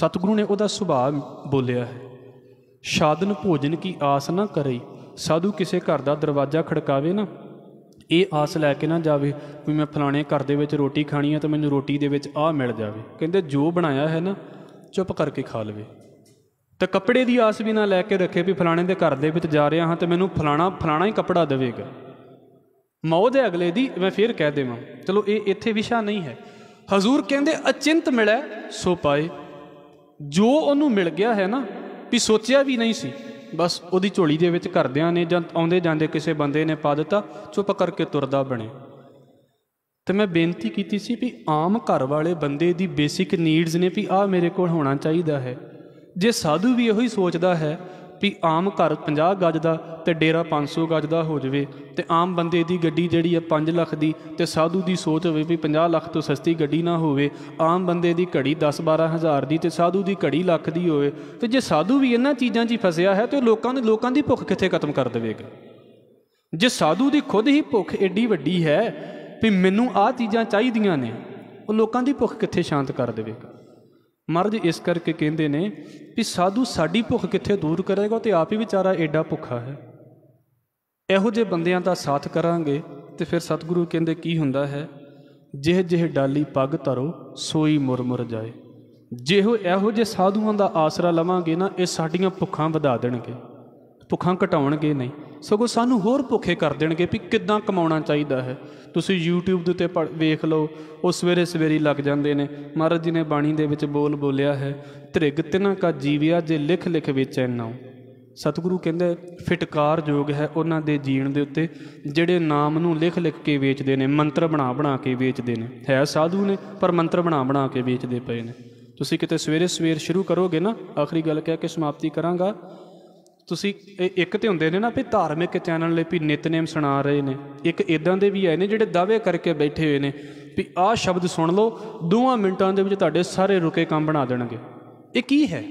ਸਤਿਗੁਰੂ ਨੇ ਉਹਦਾ ਸੁਭਾਅ ਬੋਲਿਆ ਹੈ ਸ਼ਾਦਨ ਭੋਜਨ ਕੀ ਆਸ ਨਾ ਕਰੇ ਸਾਧੂ ਕਿਸੇ ਘਰ ਦਾ ਦਰਵਾਜ਼ਾ ਖੜਕਾਵੇ ਨਾ ਇਹ ਆਸ ਲੈ ਕੇ ਨਾ ਜਾਵੇ ਵੀ ਮੈਂ ਫਲਾਣੇ ਘਰ ਦੇ ਵਿੱਚ ਰੋਟੀ ਖਾਣੀ ਹੈ ਤਾਂ ਮੈਨੂੰ ਰੋਟੀ ਦੇ ਵਿੱਚ ਆਹ ਮਿਲ ਜਾਵੇ ਕਹਿੰਦੇ ਜੋ ਬਣਾਇਆ ਹੈ ਨਾ ਚੁੱਪ ਕਰਕੇ ਖਾ ਲਵੇ ਤੇ ਕੱਪੜੇ ਦੀ ਆਸ ਵੀ ਨਾ ਲੈ ਕੇ ਰੱਖੇ ਵੀ ਫਲਾਣੇ ਦੇ ਘਰ ਦੇ ਵਿੱਚ ਜਾ ਰਿਹਾ ਹਾਂ ਤੇ ਮੈਨੂੰ ਫਲਾਣਾ ਫਲਾਣਾ ਹੀ ਕੱਪੜਾ ਦੇਵੇਗਾ ਮੌਜ ਹੈ ਅਗਲੇ ਦੀ ਮੈਂ ਫੇਰ ਕਹਿ ਦੇਵਾਂ ਚਲੋ ਇਹ ਇੱਥੇ ਵਿਸ਼ਾ ਨਹੀਂ ਹੈ ਹਜ਼ੂਰ ਕਹਿੰਦੇ ਅਚਿੰਤ ਮਿਲੈ ਸੋ ਪਾਏ ਜੋ ਉਹਨੂੰ ਮਿਲ ਗਿਆ ਹੈ ਨਾ ਵੀ ਸੋਚਿਆ ਵੀ ਨਹੀਂ ਸੀ ਬਸ ਉਹਦੀ ਝੋਲੀ ਦੇ ਵਿੱਚ ਕਰਦਿਆਂ ਨੇ ਜਾਂ ਆਉਂਦੇ ਜਾਂਦੇ ਕਿਸੇ ਬੰਦੇ ਨੇ ਪਾ ਦਿੱਤਾ ਚੁੱਪ ਕਰਕੇ ਤੁਰਦਾ ਬਣੇ ਤੇ ਮੈਂ ਬੇਨਤੀ ਕੀਤੀ ਸੀ ਵੀ ਆਮ ਘਰ ਵਾਲੇ ਬੰਦੇ ਦੀ ਬੇਸਿਕ ਨੀਡਸ ਨੇ ਵੀ ਆਹ ਮੇਰੇ ਕੋਲ ਹੋਣਾ ਚਾਹੀਦਾ ਹੈ ਜੇ ਸਾਧੂ ਵੀ ਇਹੋ ਹੀ ਸੋਚਦਾ ਹੈ ਵੀ ਆਮ ਘਰ 50 ਗੱਜ ਦਾ ਤੇ ਡੇਰਾ 500 ਗੱਜ ਦਾ ਹੋ ਜਾਵੇ ਤੇ ਆਮ ਬੰਦੇ ਦੀ ਗੱਡੀ ਜਿਹੜੀ ਹੈ 5 ਲੱਖ ਦੀ ਤੇ ਸਾਧੂ ਦੀ ਸੋਚ ਹੋਵੇ ਵੀ 50 ਲੱਖ ਤੋਂ ਸਸਤੀ ਗੱਡੀ ਨਾ ਹੋਵੇ ਆਮ ਬੰਦੇ ਦੀ ਘੜੀ 10-12 ਹਜ਼ਾਰ ਦੀ ਤੇ ਸਾਧੂ ਦੀ ਘੜੀ ਲੱਖ ਦੀ ਹੋਵੇ ਤੇ ਜੇ ਸਾਧੂ ਵੀ ਇਹਨਾਂ ਚੀਜ਼ਾਂ 'ਚ ਫਸਿਆ ਹੈ ਤੇ ਲੋਕਾਂ ਦੇ ਲੋਕਾਂ ਦੀ ਭੁੱਖ ਕਿੱਥੇ ਖਤਮ ਕਰ ਦੇਵੇਗਾ ਜੇ ਸਾਧੂ ਦੀ ਖੁਦ ਹੀ ਭੁੱਖ ਏਡੀ ਵੱਡੀ ਹੈ ਵੀ ਮੈਨੂੰ ਆਹ ਚੀਜ਼ਾਂ ਚਾਹੀਦੀਆਂ ਨੇ ਉਹ ਲੋਕਾਂ ਦੀ ਭੁੱਖ ਕਿੱਥੇ ਸ਼ਾਂਤ ਕਰ ਦੇਵੇਗਾ ਮਰਜ ਇਸ ਕਰਕੇ ਕਹਿੰਦੇ ਨੇ ਕਿ ਸਾਧੂ ਸਾਡੀ ਭੁੱਖ ਕਿੱਥੇ ਦੂਰ ਕਰੇਗਾ ਤੇ ਆਪ ਹੀ ਵਿਚਾਰਾ ਐਡਾ ਭੁੱਖਾ ਹੈ ਇਹੋ ਜਿਹੇ ਬੰਦਿਆਂ ਦਾ ਸਾਥ ਕਰਾਂਗੇ ਤੇ ਫਿਰ ਸਤਿਗੁਰੂ ਕਹਿੰਦੇ ਕੀ ਹੁੰਦਾ ਹੈ ਜਿਹ ਜਿਹ ਡਾਲੀ ਪੱਗ ਧਰੋ ਸੋਈ ਮੁਰਮੁਰ ਜਾਏ ਜਿਹੋ ਇਹੋ ਜੇ ਸਾਧੂਆਂ ਦਾ ਆਸਰਾ ਲਵਾਂਗੇ ਨਾ ਇਹ ਸਾਡੀਆਂ ਭੁੱਖਾਂ ਵਧਾ ਦੇਣਗੇ ਭੁੱਖਾਂ ਘਟਾਉਣਗੇ ਨਹੀਂ ਸਗੋਂ ਸਾਨੂੰ ਹੋਰ ਭੁੱਖੇ ਕਰ ਦੇਣਗੇ ਵੀ ਕਿੱਦਾਂ ਕਮਾਉਣਾ ਚਾਹੀਦਾ ਹੈ ਤੁਸੀਂ YouTube ਦੇ ਉੱਤੇ ਵੇਖ ਲਓ ਉਹ ਸਵੇਰੇ ਸਵੇਰੀ ਲੱਗ ਜਾਂਦੇ ਨੇ ਮਹਾਰਾਜ ਜੀ ਨੇ ਬਾਣੀ ਦੇ ਵਿੱਚ ਬੋਲ ਬੋਲਿਆ ਹੈ ਤ੍ਰਿਗ ਤਿਨਾ ਕਾ ਜੀਵਿਆ ਜੇ ਲਿਖ ਲਿਖ ਵਿੱਚ ਐਨਾ ਸਤਿਗੁਰੂ ਕਹਿੰਦੇ ਫਿਟਕਾਰ ਯੋਗ ਹੈ ਉਹਨਾਂ ਦੇ ਜੀਣ ਦੇ ਉੱਤੇ ਜਿਹੜੇ ਨਾਮ ਨੂੰ ਲਿਖ ਲਿਖ ਕੇ ਵੇਚਦੇ ਨੇ ਮੰਤਰ ਬਣਾ ਬਣਾ ਕੇ ਵੇਚਦੇ ਨੇ ਹੈ ਸਾਧੂ ਨੇ ਪਰ ਮੰਤਰ ਬਣਾ ਬਣਾ ਕੇ ਵੇਚਦੇ ਪਏ ਨੇ ਤੁਸੀਂ ਕਿਤੇ ਸਵੇਰੇ ਸਵੇਰ ਸ਼ੁਰੂ ਕਰੋਗੇ ਨਾ ਆਖਰੀ ਗੱਲ ਕਹਿ ਕੇ ਸਮਾਪਤੀ ਕਰਾਂਗਾ ਤੁਸੀਂ ਇੱਕ ਤੇ ਹੁੰਦੇ ਨੇ ਨਾ ਵੀ ਧਾਰਮਿਕ ਚੈਨਲ ਲਈ ਵੀ ਨਿਤਨੇਮ ਸੁਣਾ ਰਹੇ ਨੇ ਇੱਕ ਇਦਾਂ ਦੇ ਵੀ ਆਏ ਨੇ ਜਿਹੜੇ ਦਾਅਵੇ ਕਰਕੇ ਬੈਠੇ ਹੋਏ ਨੇ ਵੀ ਆਹ ਸ਼ਬਦ ਸੁਣ ਲਓ ਦੋਵਾਂ ਮਿੰਟਾਂ ਦੇ ਵਿੱਚ ਤੁਹਾਡੇ ਸਾਰੇ ਰੁਕੇ ਕੰਮ ਬਣਾ ਦੇਣਗੇ ਇਹ ਕੀ ਹੈ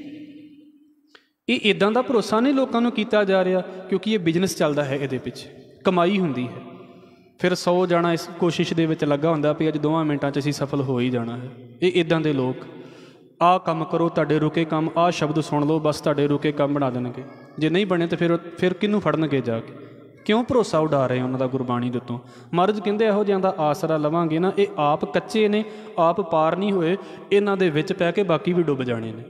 ਇਹ ਇਦਾਂ ਦਾ ਭਰੋਸਾ ਨਹੀਂ ਲੋਕਾਂ ਨੂੰ ਕੀਤਾ ਜਾ ਰਿਹਾ ਕਿਉਂਕਿ ਇਹ ਬਿਜ਼ਨਸ ਚੱਲਦਾ ਹੈ ਇਹਦੇ ਪਿੱਛੇ ਕਮਾਈ ਹੁੰਦੀ ਹੈ ਫਿਰ 100 ਜਾਣਾ ਇਸ ਕੋਸ਼ਿਸ਼ ਦੇ ਵਿੱਚ ਲੱਗਾ ਹੁੰਦਾ ਵੀ ਅੱਜ ਦੋਵਾਂ ਮਿੰਟਾਂ 'ਚ ਅਸੀਂ ਸਫਲ ਹੋ ਹੀ ਜਾਣਾ ਹੈ ਇਹ ਇਦਾਂ ਦੇ ਲੋਕ ਆ ਕੰਮ ਕਰੋ ਤੁਹਾਡੇ ਰੁਕੇ ਕੰਮ ਆ ਸ਼ਬਦ ਸੁਣ ਲਓ ਬਸ ਤੁਹਾਡੇ ਰੁਕੇ ਕੰਮ ਬਣਾ ਦੇਣਗੇ ਜੇ ਨਹੀਂ ਬਣੇ ਤਾਂ ਫਿਰ ਫਿਰ ਕਿਹਨੂੰ ਫੜਨਗੇ ਜਾ ਕੇ ਕਿਉਂ ਭਰੋਸਾ ਉਡਾ ਰਹੇ ਉਹਨਾਂ ਦਾ ਗੁਰਬਾਣੀ ਦੇ ਉੱਤੋਂ ਮਹਾਰਾਜ ਕਹਿੰਦੇ ਇਹੋ ਜਿਹਾਂ ਦਾ ਆਸਰਾ ਲਵਾਂਗੇ ਨਾ ਇਹ ਆਪ ਕੱਚੇ ਨੇ ਆਪ ਪਾਰ ਨਹੀਂ ਹੋਏ ਇਹਨਾਂ ਦੇ ਵਿੱਚ ਪੈ ਕੇ ਬਾਕੀ ਵੀ ਡੁੱਬ ਜਾਣੇ ਨੇ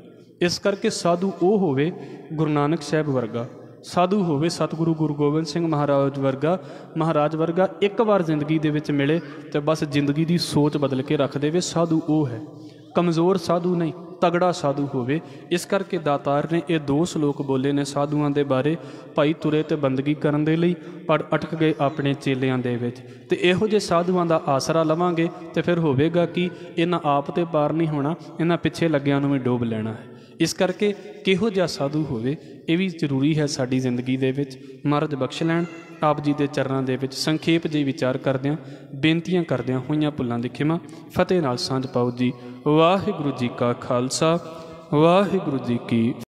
ਇਸ ਕਰਕੇ ਸਾਧੂ ਉਹ ਹੋਵੇ ਗੁਰੂ ਨਾਨਕ ਸਾਹਿਬ ਵਰਗਾ ਸਾਧੂ ਹੋਵੇ ਸਤਿਗੁਰੂ ਗੁਰੂ ਗੋਬਿੰਦ ਸਿੰਘ ਮਹਾਰਾਜ ਵਰਗਾ ਮਹਾਰਾਜ ਵਰਗਾ ਇੱਕ ਵਾਰ ਜ਼ਿੰਦਗੀ ਦੇ ਵਿੱਚ ਮਿਲੇ ਤੇ ਬਸ ਜ਼ਿੰਦਗੀ ਦੀ ਸੋਚ ਬਦਲ ਕੇ ਰੱਖ ਦੇਵੇ ਸਾਧੂ ਉਹ ਹੈ ਕਮਜ਼ੋਰ ਸਾਧੂ ਨਹੀਂ ਤਗੜਾ ਸਾਧੂ ਹੋਵੇ ਇਸ ਕਰਕੇ ਦਾਤਾਰ ਨੇ ਇਹ ਦੋ ਸ਼ਲੋਕ ਬੋਲੇ ਨੇ ਸਾਧੂਆਂ ਦੇ ਬਾਰੇ ਭਾਈ ਤੁਰੇ ਤੇ ਬੰਦਗੀ ਕਰਨ ਦੇ ਲਈ ਪਰ اٹਕ ਗਏ ਆਪਣੇ ਚੇਲਿਆਂ ਦੇ ਵਿੱਚ ਤੇ ਇਹੋ ਜੇ ਸਾਧੂਆਂ ਦਾ ਆਸਰਾ ਲਵਾਂਗੇ ਤੇ ਫਿਰ ਹੋਵੇਗਾ ਕਿ ਇਹਨਾਂ ਆਪ ਤੇ ਪਾਰ ਨਹੀਂ ਹੋਣਾ ਇਹਨਾਂ ਪਿੱਛੇ ਲੱਗਿਆਂ ਨੂੰ ਵੀ ਡੋਬ ਲੈਣਾ ਹੈ ਇਸ ਕਰਕੇ ਕਿਹੋ ਜਿਹਾ ਸਾਧੂ ਹੋਵੇ ਇਹ ਵੀ ਜ਼ਰੂਰੀ ਹੈ ਸਾਡੀ ਜ਼ਿੰਦਗੀ ਦੇ ਵਿੱਚ ਮਰਦ ਬਖਸ਼ ਲੈਣ ਆਪ ਜੀ ਦੇ ਚਰਨਾਂ ਦੇ ਵਿੱਚ ਸੰਖੇਪ ਜੀ ਵਿਚਾਰ ਕਰਦਿਆਂ ਬੇਨਤੀਆਂ ਕਰਦਿਆਂ ਹੋਈਆਂ ਭੁੱਲਾਂ ਦੀ ਖਿਮਾ ਫਤਿਹ ਨਾਲ ਸਾਂਝ ਪਾਉ ਜੀ ਵਾਹਿਗੁਰੂ ਜੀ ਕਾ ਖਾਲਸਾ ਵਾਹਿਗੁਰੂ ਜੀ ਕੀ